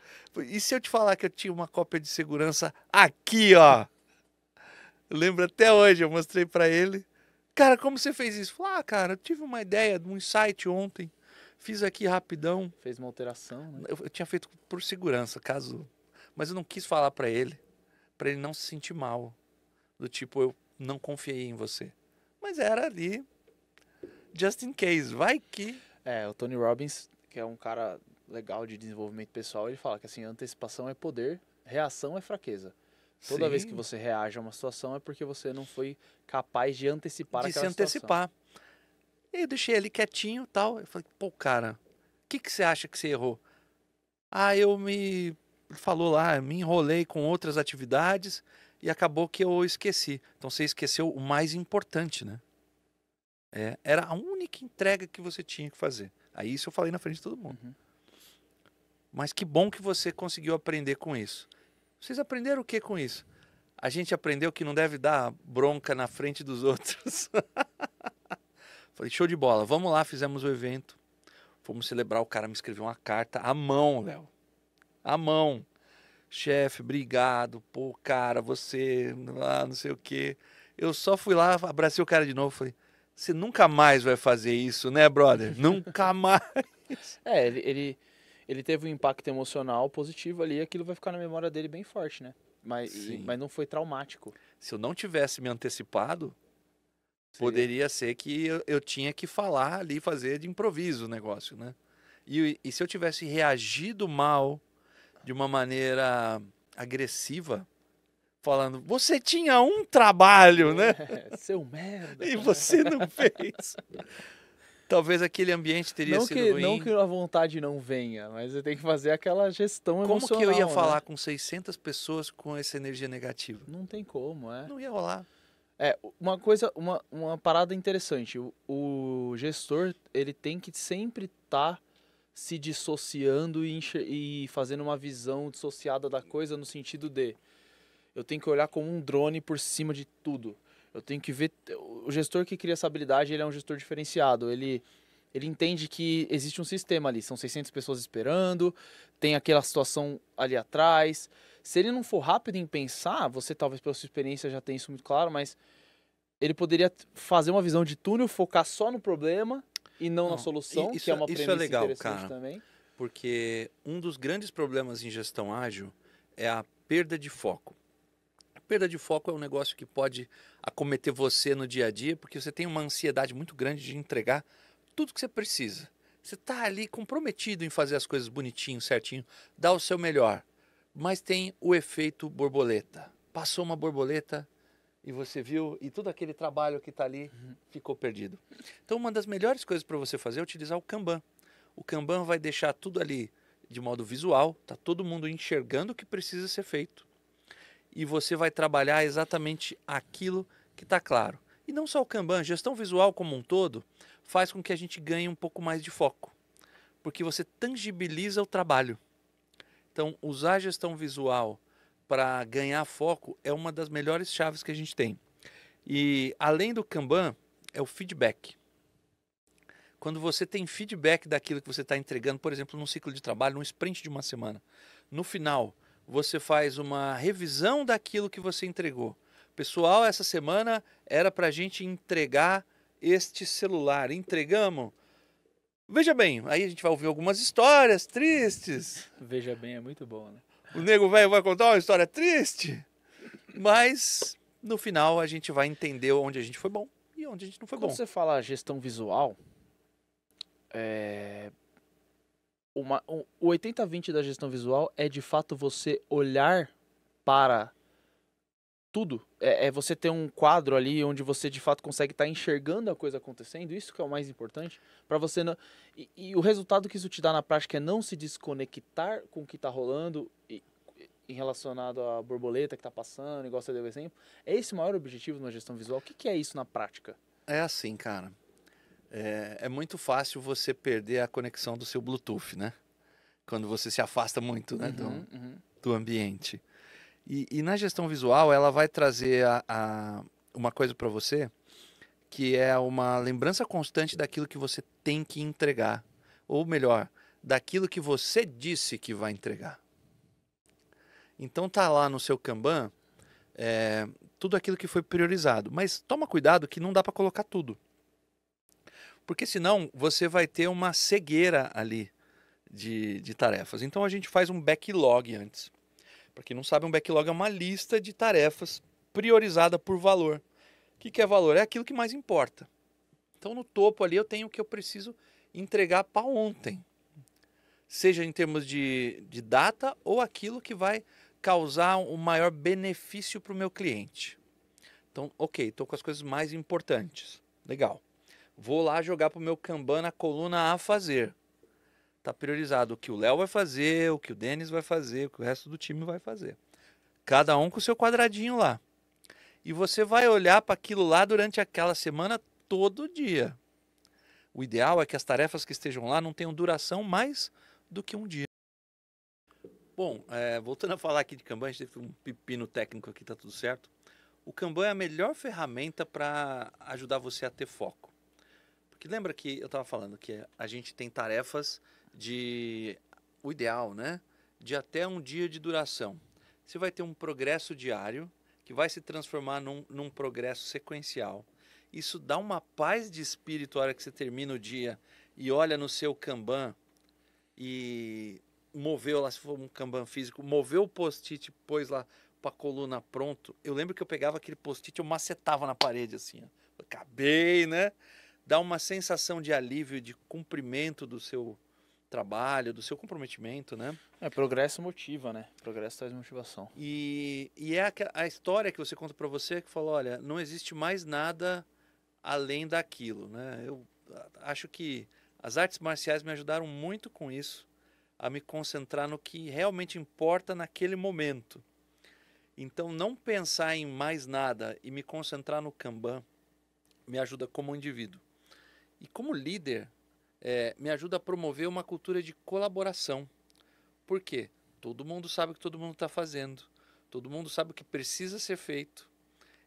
E se eu te falar que eu tinha uma cópia de segurança aqui, ó? Eu lembro até hoje, eu mostrei para ele. Cara, como você fez isso? Falei, ah, cara, eu tive uma ideia, um insight ontem. Fiz aqui rapidão. Fez uma alteração, né? eu, eu, tinha feito por segurança, caso. Mas eu não quis falar para ele, para ele não se sentir mal. Do tipo, eu não confiei em você. Mas era ali, just in case, vai que. É, o Tony Robbins, que é um cara legal de desenvolvimento pessoal, ele fala que assim, antecipação é poder, reação é fraqueza. Toda Sim. vez que você reage a uma situação é porque você não foi capaz de antecipar de aquela se antecipar. E eu deixei ele quietinho tal. Eu falei, pô, cara, o que, que você acha que você errou? Ah, eu me. falou lá, me enrolei com outras atividades e acabou que eu esqueci. Então você esqueceu o mais importante, né? É, era a única entrega que você tinha que fazer. Aí isso eu falei na frente de todo mundo. Uhum. Mas que bom que você conseguiu aprender com isso. Vocês aprenderam o que com isso? A gente aprendeu que não deve dar bronca na frente dos outros. (laughs) Falei, show de bola, vamos lá, fizemos o evento. Fomos celebrar, o cara me escreveu uma carta à mão, Léo. À mão. Chefe, obrigado, pô, cara, você, lá, não sei o quê. Eu só fui lá, abracei o cara de novo, falei, você nunca mais vai fazer isso, né, brother? nunca (laughs) mais. É, ele, ele ele teve um impacto emocional positivo ali, aquilo vai ficar na memória dele bem forte, né? Mas, e, mas não foi traumático. Se eu não tivesse me antecipado, Sim. poderia ser que eu, eu, tinha que falar ali, fazer de improviso o negócio, né? E, e se eu tivesse reagido mal, de uma maneira agressiva, falando: você tinha um trabalho, né? (laughs) seu merda. E você não fez. (laughs) talvez aquele ambiente teria não sido que, ruim. Não que a vontade não venha, mas você tem que fazer aquela gestão como emocional. Como que eu ia né? falar com 600 pessoas com essa energia negativa? Não tem como, é. Não ia rolar. É, uma coisa, uma, uma parada interessante. O, o gestor, ele tem que sempre estar... Tá se dissociando e, e, fazendo uma visão dissociada da coisa no sentido de eu tenho que olhar como um drone por cima de tudo. Eu tenho que ver. O gestor que cria essa habilidade, ele é um gestor diferenciado. Ele, ele entende que existe um sistema ali. São 600 pessoas esperando, tem aquela situação ali atrás. Se ele não for rápido em pensar, você talvez pela sua experiência já tem isso muito claro, mas ele poderia fazer uma visão de túnel, focar só no problema e não, não na solução, isso, que é uma é, isso é premissa é legal, interessante cara, também. Porque um dos grandes problemas em gestão ágil é a perda de foco. A perda de foco é um negócio que pode acometer você no dia a dia, porque você tem uma ansiedade muito grande de entregar tudo que você precisa. Você está ali comprometido em fazer as coisas bonitinho, certinho, dar o seu melhor. Mas tem o efeito borboleta. Passou uma borboleta e você viu, e todo aquele trabalho que está ali uhum. ficou perdido. Então, uma das melhores coisas para você fazer é utilizar o Kanban. O Kanban vai deixar tudo ali de modo visual, está todo mundo enxergando o que precisa ser feito e você vai trabalhar exatamente aquilo que está claro. E não só o Kanban, gestão visual como um todo faz com que a gente ganhe um pouco mais de foco, porque você tangibiliza o trabalho. Então, usar a gestão visual para ganhar foco é uma das melhores chaves que a gente tem. E além do Kanban, é o feedback. Quando você tem feedback daquilo que você está entregando, por exemplo, num ciclo de trabalho, num sprint de uma semana, no final, você faz uma revisão daquilo que você entregou. Pessoal, essa semana era para a gente entregar este celular. Entregamos? Veja bem, aí a gente vai ouvir algumas histórias tristes. Veja bem, é muito bom, né? O nego velho vai contar uma história triste, mas no final a gente vai entender onde a gente foi bom e onde a gente não foi Quando bom. Quando você fala gestão visual, é, uma, um, o 80-20 da gestão visual é de fato você olhar para tudo. É, é, você ter um quadro ali onde você de fato consegue estar tá enxergando a coisa acontecendo. Isso que é o mais importante. para você não... e, e, o resultado que isso te dá na prática é não se desconectar com o que está rolando e, e, relacionado à borboleta que está passando, igual você deu o exemplo. É esse o maior objetivo na gestão visual. O que, que é isso na prática? É assim, cara. É, é, muito fácil você perder a conexão do seu Bluetooth, né? Quando você se afasta muito né, uhum, do, uhum. do, ambiente. E, e, na gestão visual, ela vai trazer a, a uma coisa para você que é uma lembrança constante daquilo que você tem que entregar. Ou melhor, daquilo que você disse que vai entregar. Então tá lá no seu Kanban é, tudo aquilo que foi priorizado. Mas toma cuidado que não dá para colocar tudo porque senão você vai ter uma cegueira ali de, de tarefas. Então a gente faz um backlog antes. Para quem não sabe, um backlog é uma lista de tarefas priorizada por valor. O que, que é valor? É aquilo que mais importa. Então no topo ali eu tenho o que eu preciso entregar para ontem, seja em termos de, de data ou aquilo que vai causar o maior benefício para o meu cliente. Então, ok, estou com as coisas mais importantes. Legal. Vou lá jogar pro meu Kanban na coluna a fazer. Tá priorizado o que o Léo vai fazer, o que o Denis vai fazer, o que o resto do time vai fazer. Cada um com o seu quadradinho lá. E você vai olhar para aquilo lá durante aquela semana todo dia. O ideal é que as tarefas que estejam lá não tenham duração mais do que um dia. Bom, é, voltando a falar aqui de Kanban, a gente teve um pepino técnico aqui, tá tudo certo. O Kanban é a melhor ferramenta para ajudar você a ter foco. Que lembra que eu estava falando que a gente tem tarefas de o ideal, né? De até um dia de duração. Você vai ter um progresso diário que vai se transformar num, num progresso sequencial. Isso dá uma paz de espírito a hora que você termina o dia e olha no seu Kanban e moveu lá, se for um Kanban físico, moveu o post-it, pôs lá para a coluna pronto. Eu lembro que eu pegava aquele post-it, eu macetava na parede assim, ó. Acabei, né? dá uma sensação de alívio, de cumprimento do seu trabalho, do seu comprometimento, né? É, progresso motiva, né? Progresso traz motivação. E, e é a, a história que você conta para você que falou, olha, não existe mais nada além daquilo, né? Eu acho que as artes marciais me ajudaram muito com isso, a me concentrar no que realmente importa naquele momento. Então, não pensar em mais nada e me concentrar no Kanban me ajuda como indivíduo. E como líder, é, me ajuda a promover uma cultura de colaboração. Por quê? Todo mundo sabe o que todo mundo está fazendo, todo mundo sabe o que precisa ser feito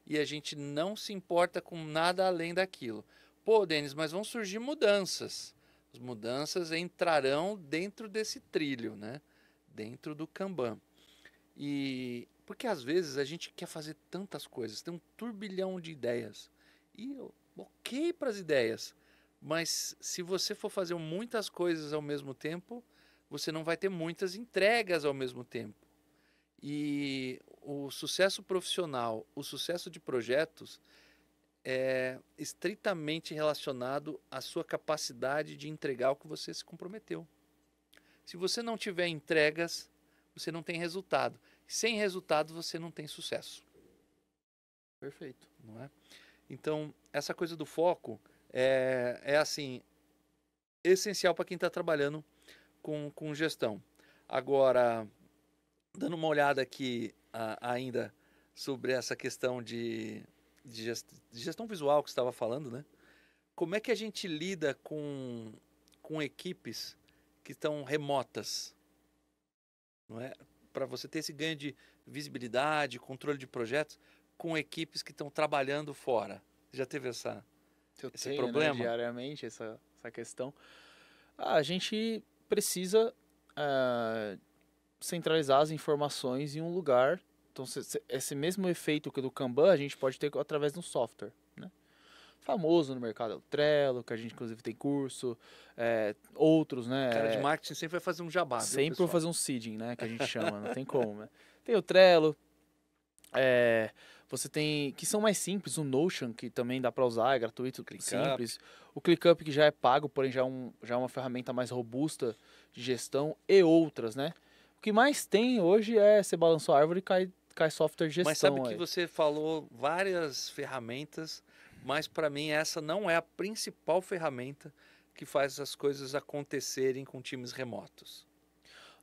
e a gente não se importa com nada além daquilo. Pô, Denis, mas vão surgir mudanças. As mudanças entrarão dentro desse trilho, né? dentro do Kanban. E porque às vezes a gente quer fazer tantas coisas, tem um turbilhão de ideias. E ok para as ideias, mas se você for fazer muitas coisas ao mesmo tempo, você não vai ter muitas entregas ao mesmo tempo. E o sucesso profissional, o sucesso de projetos, é estritamente relacionado à sua capacidade de entregar o que você se comprometeu. Se você não tiver entregas, você não tem resultado. Sem resultado, você não tem sucesso. Perfeito. Não é? Então, essa coisa do foco é, é assim, essencial para quem está trabalhando com, com gestão. Agora, dando uma olhada aqui a, ainda sobre essa questão de, de, gest, de gestão visual que estava falando, né? Como é que a gente lida com, com equipes que estão remotas? Não é? Para você ter esse ganho de visibilidade, controle de projetos com equipes que estão trabalhando fora. já teve essa eu esse tenho, problema né, diariamente essa, essa questão ah, a gente precisa uh, centralizar as informações em um lugar então se, se, esse mesmo efeito que do Kanban a gente pode ter através de um software né? famoso no mercado é o Trello que a gente inclusive tem curso é, outros né cara de marketing sempre vai fazer um jabá sempre vai fazer um seeding né que a gente chama não né? tem como né? tem o Trello é, você tem que são mais simples, o Notion, que também dá para usar, é gratuito, Click simples. Up. O ClickUp, que já é pago, porém já é, um, já é uma ferramenta mais robusta de gestão e outras, né? O que mais tem hoje é você balançou a árvore e cai, cai software de gestão. Mas sabe aí. que você falou várias ferramentas, mas para mim essa não é a principal ferramenta que faz as coisas acontecerem com times remotos.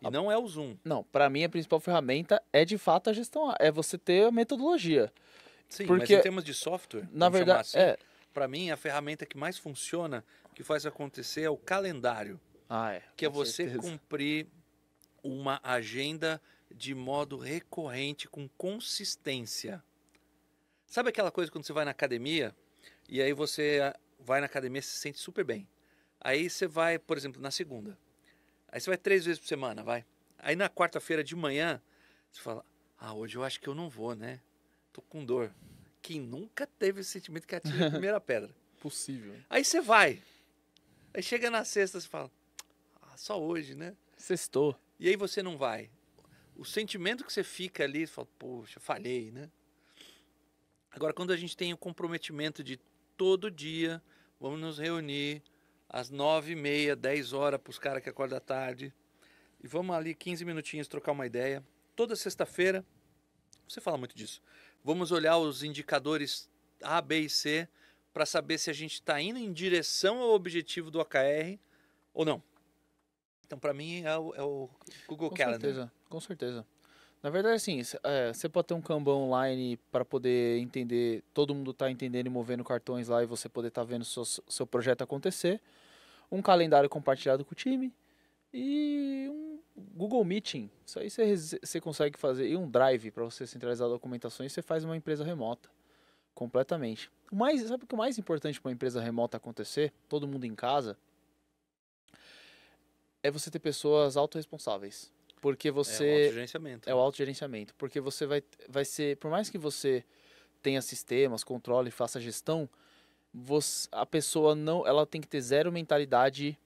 E não é o Zoom. Não, para mim a principal ferramenta é de fato a gestão, é você ter a metodologia. Sim, porque, mas em termos de software, na verdade, assim, é. Para mim a ferramenta que mais funciona, que faz acontecer é o calendário. Ah, é. Que é você certeza. cumprir uma agenda de modo recorrente com consistência. Sabe aquela coisa quando você vai na academia e aí você eh, vai na academia se sente super bem. Aí você vai, por exemplo, na segunda. Aí você vai três vezes por semana, vai. Aí na quarta-feira de manhã, você fala: Ah, hoje eu acho que eu não vou, né? Tô com dor. Quem nunca teve esse sentimento que atira a (laughs) primeira pedra? Possível. Aí você vai. Aí chega na sexta, você fala: Ah, só hoje, né? Sextou. E aí você não vai. O sentimento que você fica ali, você fala: Poxa, falhei, né? Agora, quando a gente tem o comprometimento de todo dia, vamos nos reunir, às nove e meia, dez horas para os caras que acordam à tarde. E vamos ali 15 minutinhos trocar uma ideia. Toda sexta-feira, você fala muito disso. Vamos olhar os indicadores A, B e C para saber se a gente está indo em direção ao objetivo do AKR ou não. Então, para mim, é o, é o Google com Calendar. Com certeza, com certeza. Na verdade, assim, é, você pode ter um Kanban online para poder entender, todo mundo está entendendo e movendo cartões lá e você poder estar tá vendo seu, seu projeto acontecer um calendário compartilhado com o time e um Google Meeting. Isso aí você, você consegue fazer. E um Drive para você centralizar documentações. Você faz uma empresa remota. Completamente. mais, sabe o que é o mais importante para uma empresa remota acontecer? Todo mundo em casa? É você ter pessoas autorresponsáveis. Porque você. É o autogerenciamento. É o né? autogerenciamento. Porque você vai, vai ser. Por mais que você tenha sistemas, controle, faça gestão, você, a pessoa não, ela tem que ter zero mentalidade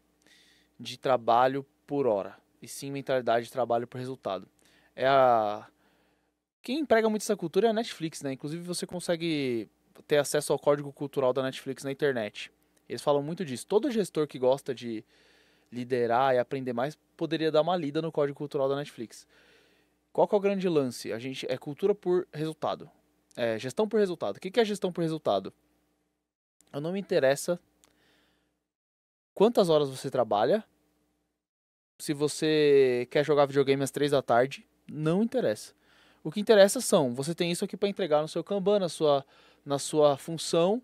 de trabalho por hora, e sim mentalidade de trabalho por resultado. É a quem emprega muito essa cultura é a Netflix, né? Inclusive você consegue ter acesso ao código cultural da Netflix na internet. Eles falam muito disso. Todo gestor que gosta de liderar e aprender mais poderia dar uma lida no código cultural da Netflix. Qual que é o grande lance? A gente é cultura por resultado. É, gestão por resultado. O que é gestão por resultado? Eu não me interessa quantas horas você trabalha. Se você quer jogar videogame às três da tarde, não interessa. O que interessa são, você tem isso aqui para entregar no seu Kanban, na sua, na sua função,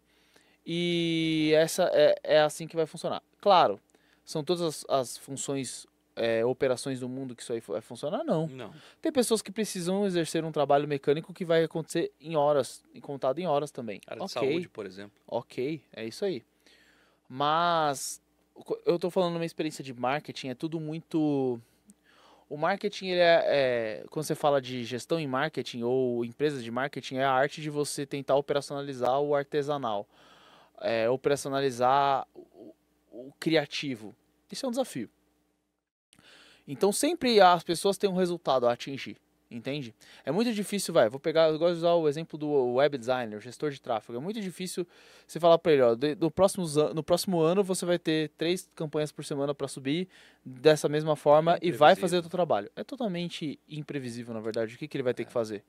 e essa é, é assim que vai funcionar. Claro, são todas as, as funções é, operações do mundo que isso aí vai é, funcionar, não. não. Tem pessoas que precisam exercer um trabalho mecânico que vai acontecer em horas, contado em horas também. área okay. de saúde, por exemplo. Ok, é isso aí. Mas eu estou falando uma experiência de marketing, é tudo muito. O marketing, ele é, é, quando você fala de gestão em marketing ou empresas de marketing, é a arte de você tentar operacionalizar o artesanal, é, operacionalizar o, o criativo. Isso é um desafio. Então sempre as pessoas têm um resultado a atingir, entende? É muito difícil, vai, vou pegar, eu gosto de usar o exemplo do web designer, gestor de tráfego. É muito difícil você falar para ele, ó, no próximo, no próximo ano você vai ter três campanhas por semana para subir dessa mesma forma é e vai fazer o seu trabalho. É totalmente imprevisível, na verdade, o que, que ele vai ter que é. fazer.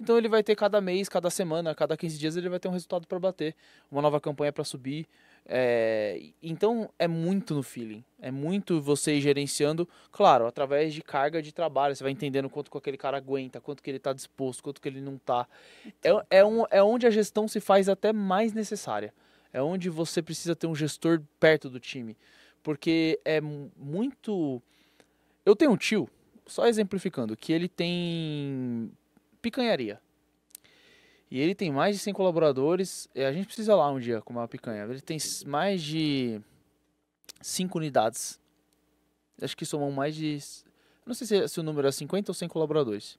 Então ele vai ter cada mês, cada semana, cada 15 dias ele vai ter um resultado para bater, uma nova campanha para subir, é, então é muito no feeling. É muito você gerenciando, claro, através de carga de trabalho. Você vai entendendo quanto que aquele cara aguenta, quanto que ele está disposto, quanto que ele não está. É, então, é, é, um, é onde a gestão se faz até mais necessária. É onde você precisa ter um gestor perto do time. Porque é muito. Eu tenho um tio, só exemplificando, que ele tem picanharia. E ele tem mais de 100 colaboradores. a gente precisa lá um dia comer uma picanha. Ele tem mais de 5 unidades. Acho que somam mais de. Não sei se, é, se o número é 50 ou 100 colaboradores.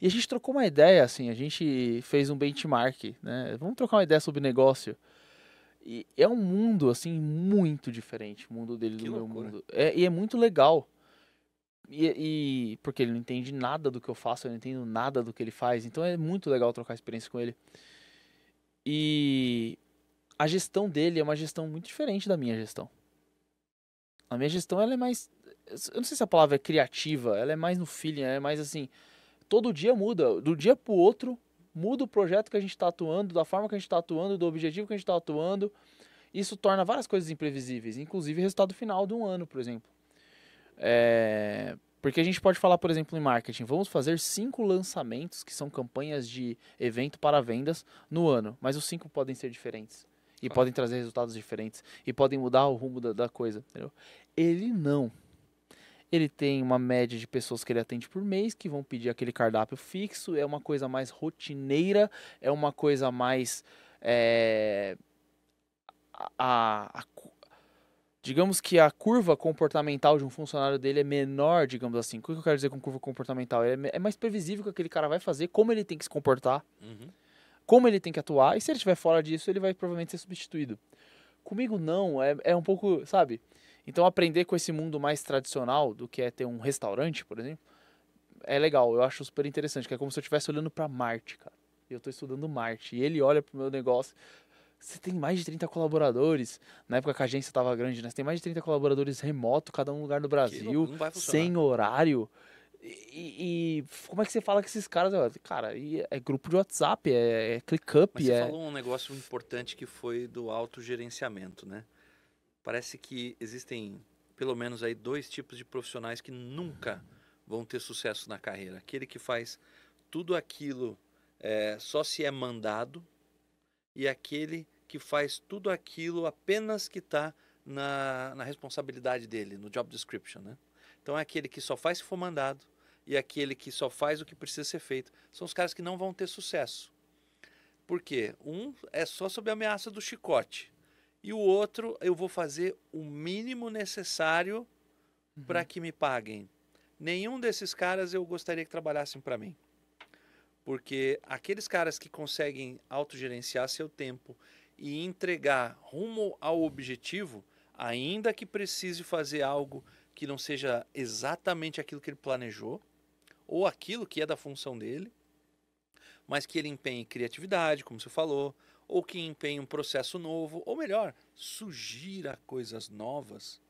E a gente trocou uma ideia, assim. A gente fez um benchmark, né? Vamos trocar uma ideia sobre negócio. E é um mundo, assim, muito diferente. O mundo dele que do loucura. meu mundo. É, e é muito legal. E, e, porque ele não entende nada do que eu faço, eu não entendo nada do que ele faz, então é muito legal trocar experiência com ele. E a gestão dele é uma gestão muito diferente da minha gestão. A minha gestão ela é mais, eu não sei se a palavra é criativa, ela é mais no feeling, é mais assim, todo dia muda, do dia pro outro muda o projeto que a gente está atuando, da forma que a gente está atuando, do objetivo que a gente está atuando. Isso torna várias coisas imprevisíveis, inclusive o resultado final de um ano, por exemplo. É, porque a gente pode falar, por exemplo, em marketing, vamos fazer cinco lançamentos que são campanhas de evento para vendas no ano, mas os cinco podem ser diferentes e ah. podem trazer resultados diferentes e podem mudar o rumo da, da coisa, entendeu? Ele não. Ele tem uma média de pessoas que ele atende por mês que vão pedir aquele cardápio fixo. É uma coisa mais rotineira, é uma coisa mais. É, a, a, digamos que a curva comportamental de um funcionário dele é menor, digamos assim. O que eu quero dizer com curva comportamental? É, é mais previsível o que aquele cara vai fazer, como ele tem que se comportar, uhum. como ele tem que atuar, e se ele estiver fora disso, ele vai provavelmente ser substituído. Comigo não, é, é um pouco, sabe? Então aprender com esse mundo mais tradicional do que é ter um restaurante, por exemplo, é legal, eu acho super interessante, que é como se eu estivesse olhando para Marte, cara. Eu estou estudando Marte e ele olha para o meu negócio você tem mais de 30 colaboradores. Na época que a agência estava grande, né? Você tem mais de 30 colaboradores remoto, cada um lugar do Brasil, sem horário. E, e, como é que você fala que esses caras. Cara, é grupo de WhatsApp, é, é ClickUp. Mas você é... falou um negócio importante que foi do autogerenciamento, né? Parece que existem pelo menos aí dois tipos de profissionais que nunca vão ter sucesso na carreira. Aquele que faz tudo aquilo é, só se é mandado e aquele que faz tudo aquilo apenas que está na, na responsabilidade dele, no job description. Né? Então é aquele que só faz se for mandado e é aquele que só faz o que precisa ser feito. São os caras que não vão ter sucesso. Por quê? Um é só sob a ameaça do chicote. E o outro, eu vou fazer o mínimo necessário uhum. para que me paguem. Nenhum desses caras eu gostaria que trabalhassem para mim. Porque aqueles caras que conseguem autogerenciar seu tempo e entregar rumo ao objetivo, ainda que precise fazer algo que não seja exatamente aquilo que ele planejou ou aquilo que é da função dele, mas que ele empenhe criatividade, como você falou, ou que empenhe um processo novo, ou melhor, sugira coisas novas.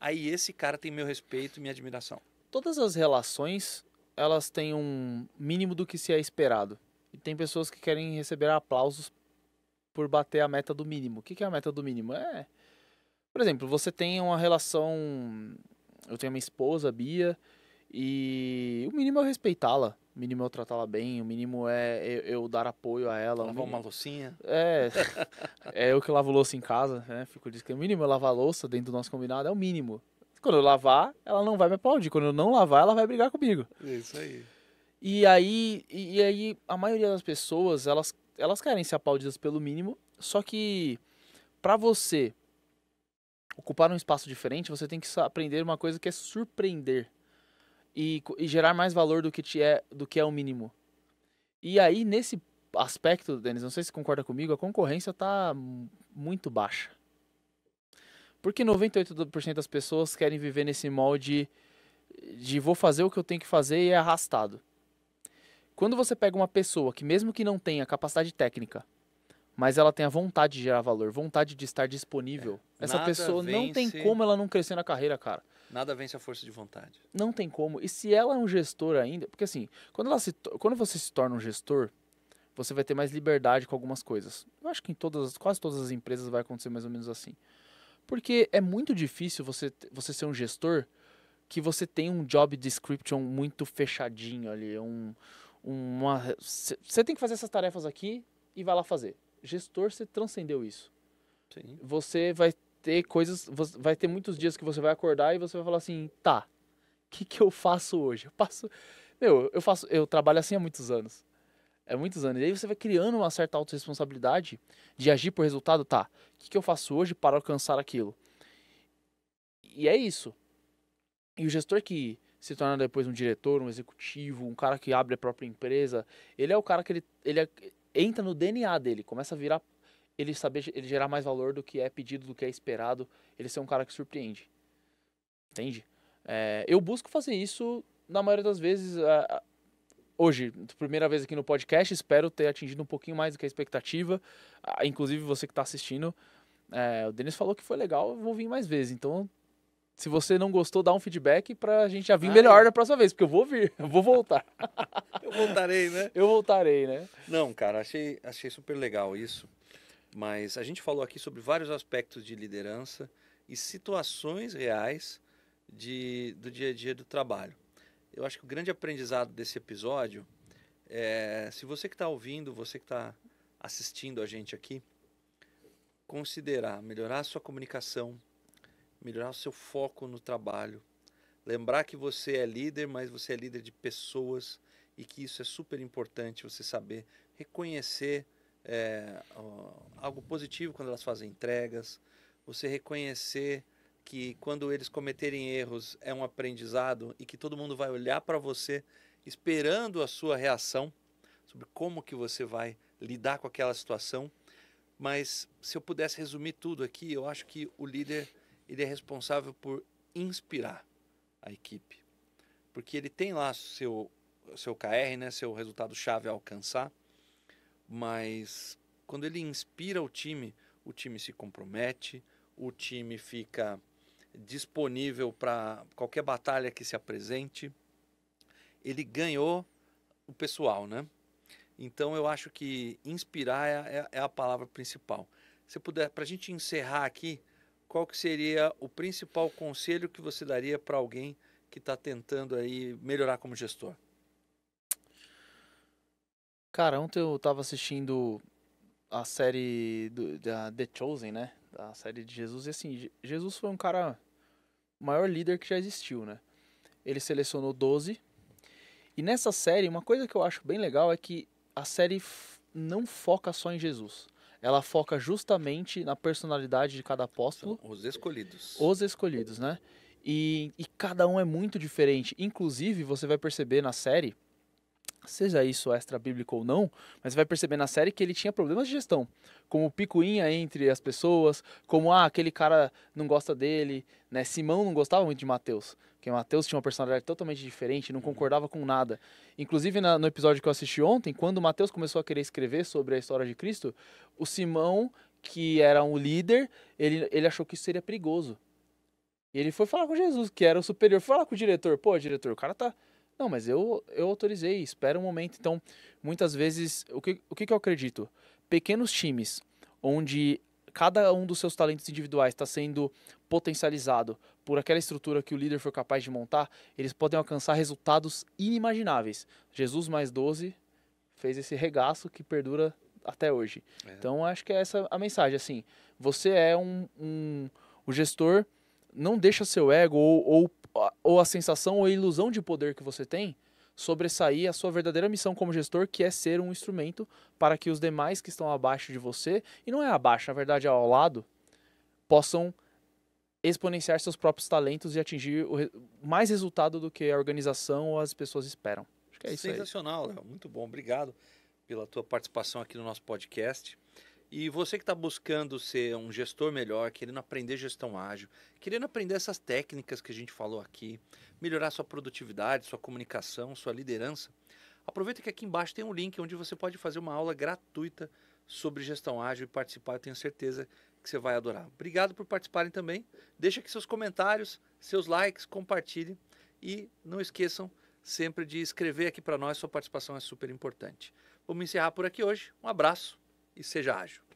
Aí esse cara tem meu respeito e minha admiração. Todas as relações, elas têm um mínimo do que se é esperado. E tem pessoas que querem receber aplausos por bater a meta do mínimo. O que, que é a meta do mínimo? É. Por exemplo, você tem uma relação. Eu tenho uma esposa, Bia, e o mínimo é respeitá-la. O mínimo é tratá-la bem, o mínimo é eu, eu dar apoio a ela. Lavar uma loucinha. É. (laughs) é eu que lavo louça em casa, né? Fico dizendo que o mínimo é lavar louça dentro do nosso combinado, é o mínimo. Quando eu lavar, ela não vai me aplaudir. Quando eu não lavar, ela vai brigar comigo. Isso aí. E aí, e aí a maioria das pessoas, elas elas querem ser aplaudidas pelo mínimo, só que para você ocupar um espaço diferente, você tem que aprender uma coisa que é surpreender e, e gerar mais valor do que te é do que é o mínimo. E aí nesse aspecto, Denis, não sei se concorda comigo, a concorrência está muito baixa. Porque 98% das pessoas querem viver nesse molde de vou fazer o que eu tenho que fazer e é arrastado. Quando você pega uma pessoa que, mesmo que não tenha capacidade técnica, mas ela tem a vontade de gerar valor, vontade de estar disponível, é. essa pessoa vence... não tem como ela não crescer na carreira, cara. Nada vence a força de vontade. Não tem como. E se ela é um gestor ainda, porque assim, quando, ela se, quando você se torna um gestor, você vai ter mais liberdade com algumas coisas. Eu acho que em todas, quase todas as empresas vai acontecer mais ou menos assim. Porque é muito difícil você, você ser um gestor que você tem um job description muito fechadinho ali, um, uma. Você tem que fazer essas tarefas aqui e vai lá fazer. Gestor, você transcendeu isso. Sim. Você vai ter coisas. Vai ter muitos dias que você vai acordar e você vai falar assim: tá, o que, que eu faço hoje? Eu passo. Meu, eu faço. Eu trabalho assim há muitos anos. É muitos anos. E aí você vai criando uma certa autorresponsabilidade de agir por resultado, tá? O que, que eu faço hoje para alcançar aquilo? E é isso. E o gestor que se torna depois um diretor, um executivo, um cara que abre a própria empresa, ele é o cara que ele, ele é, entra no DNA dele, começa a virar ele saber ele gerar mais valor do que é pedido, do que é esperado, ele ser um cara que surpreende. Entende? É, eu busco fazer isso na maioria das vezes. É, hoje, primeira vez aqui no podcast, espero ter atingido um pouquinho mais do que a expectativa. Ah, inclusive você que está assistindo, é, o Denis falou que foi legal, eu vou vir mais vezes. Então se você não gostou, dá um feedback pra gente já vir ah, melhor é. da próxima vez, porque eu vou vir, (laughs) eu vou voltar. (laughs) eu voltarei, né? Eu voltarei, né? Não, cara, achei, achei super legal isso. Mas a gente falou aqui sobre vários aspectos de liderança e situações reais de, do dia a dia do trabalho. Eu acho que o grande aprendizado desse episódio é, se você que está ouvindo, você que está assistindo a gente aqui, considerar melhorar a sua comunicação, melhorar o seu foco no trabalho, lembrar que você é líder, mas você é líder de pessoas e que isso é super importante você saber reconhecer é, algo positivo quando elas fazem entregas, você reconhecer que quando eles cometerem erros é um aprendizado e que todo mundo vai olhar para você esperando a sua reação sobre como que você vai lidar com aquela situação. Mas se eu pudesse resumir tudo aqui, eu acho que o líder ele é responsável por inspirar a equipe. Porque ele tem lá seu, seu KR, né, seu resultado-chave a alcançar, mas quando ele inspira o time, o time se compromete, o time fica disponível para qualquer batalha que se apresente. Ele ganhou o pessoal, né? Então eu acho que inspirar é, é, é a palavra principal. Se puder, para a gente encerrar aqui, qual que seria o principal conselho que você daria para alguém que está tentando aí melhorar como gestor? Cara, ontem eu estava assistindo a série do, da The Chosen, né? A série de Jesus. E assim, Jesus foi um cara, o maior líder que já existiu, né? Ele selecionou 12. E nessa série, uma coisa que eu acho bem legal é que a série não foca só em Jesus ela foca justamente na personalidade de cada apóstolo. São os escolhidos. Os escolhidos, né? E, e cada um é muito diferente. Inclusive, você vai perceber na série, seja isso extra bíblico ou não, mas vai perceber na série que ele tinha problemas de gestão, como picuinha entre as pessoas, como ah, aquele cara não gosta dele, né? Simão não gostava muito de Mateus, porque o Matheus tinha uma personalidade totalmente diferente, não uhum. concordava com nada. Inclusive, na, no episódio que eu assisti ontem, quando o Matheus começou a querer escrever sobre a história de Cristo, o Simão, que era um líder, ele, ele achou que isso seria perigoso. E ele foi falar com Jesus, que era o superior. Foi falar com o diretor. Pô, diretor, o cara tá. Não, mas eu, eu autorizei, espera um momento. Então, muitas vezes, o que, o que, que eu acredito? Pequenos times, onde cada um dos seus talentos individuais está sendo potencializado por aquela estrutura que o líder for capaz de montar, eles podem alcançar resultados inimagináveis. Jesus mais 12 fez esse regaço que perdura até hoje. É. Então acho que é essa a mensagem. Assim, você é um, um o gestor, não deixa seu ego ou, ou, ou a sensação ou a ilusão de poder que você tem sobressair a sua verdadeira missão como gestor, que é ser um instrumento para que os demais que estão abaixo de você, e não é abaixo, na verdade é ao lado, possam exponenciar seus próprios talentos e atingir re... mais resultado do que a organização ou as pessoas esperam. Acho que é isso Sensacional, Léo. Muito bom. Obrigado pela tua participação aqui no nosso podcast. E você que está buscando ser um gestor melhor, querendo aprender gestão ágil, querendo aprender essas técnicas que a gente falou aqui, melhorar sua produtividade, sua comunicação, sua liderança, aproveita que aqui embaixo tem um link onde você pode fazer uma aula gratuita sobre gestão ágil e participar. Eu tenho certeza que você vai adorar. Obrigado por participarem também. Deixa aqui seus comentários, seus likes, compartilhe e não esqueçam sempre de escrever aqui para nós, sua participação é super importante. Vamos encerrar por aqui hoje. Um abraço e seja ágil.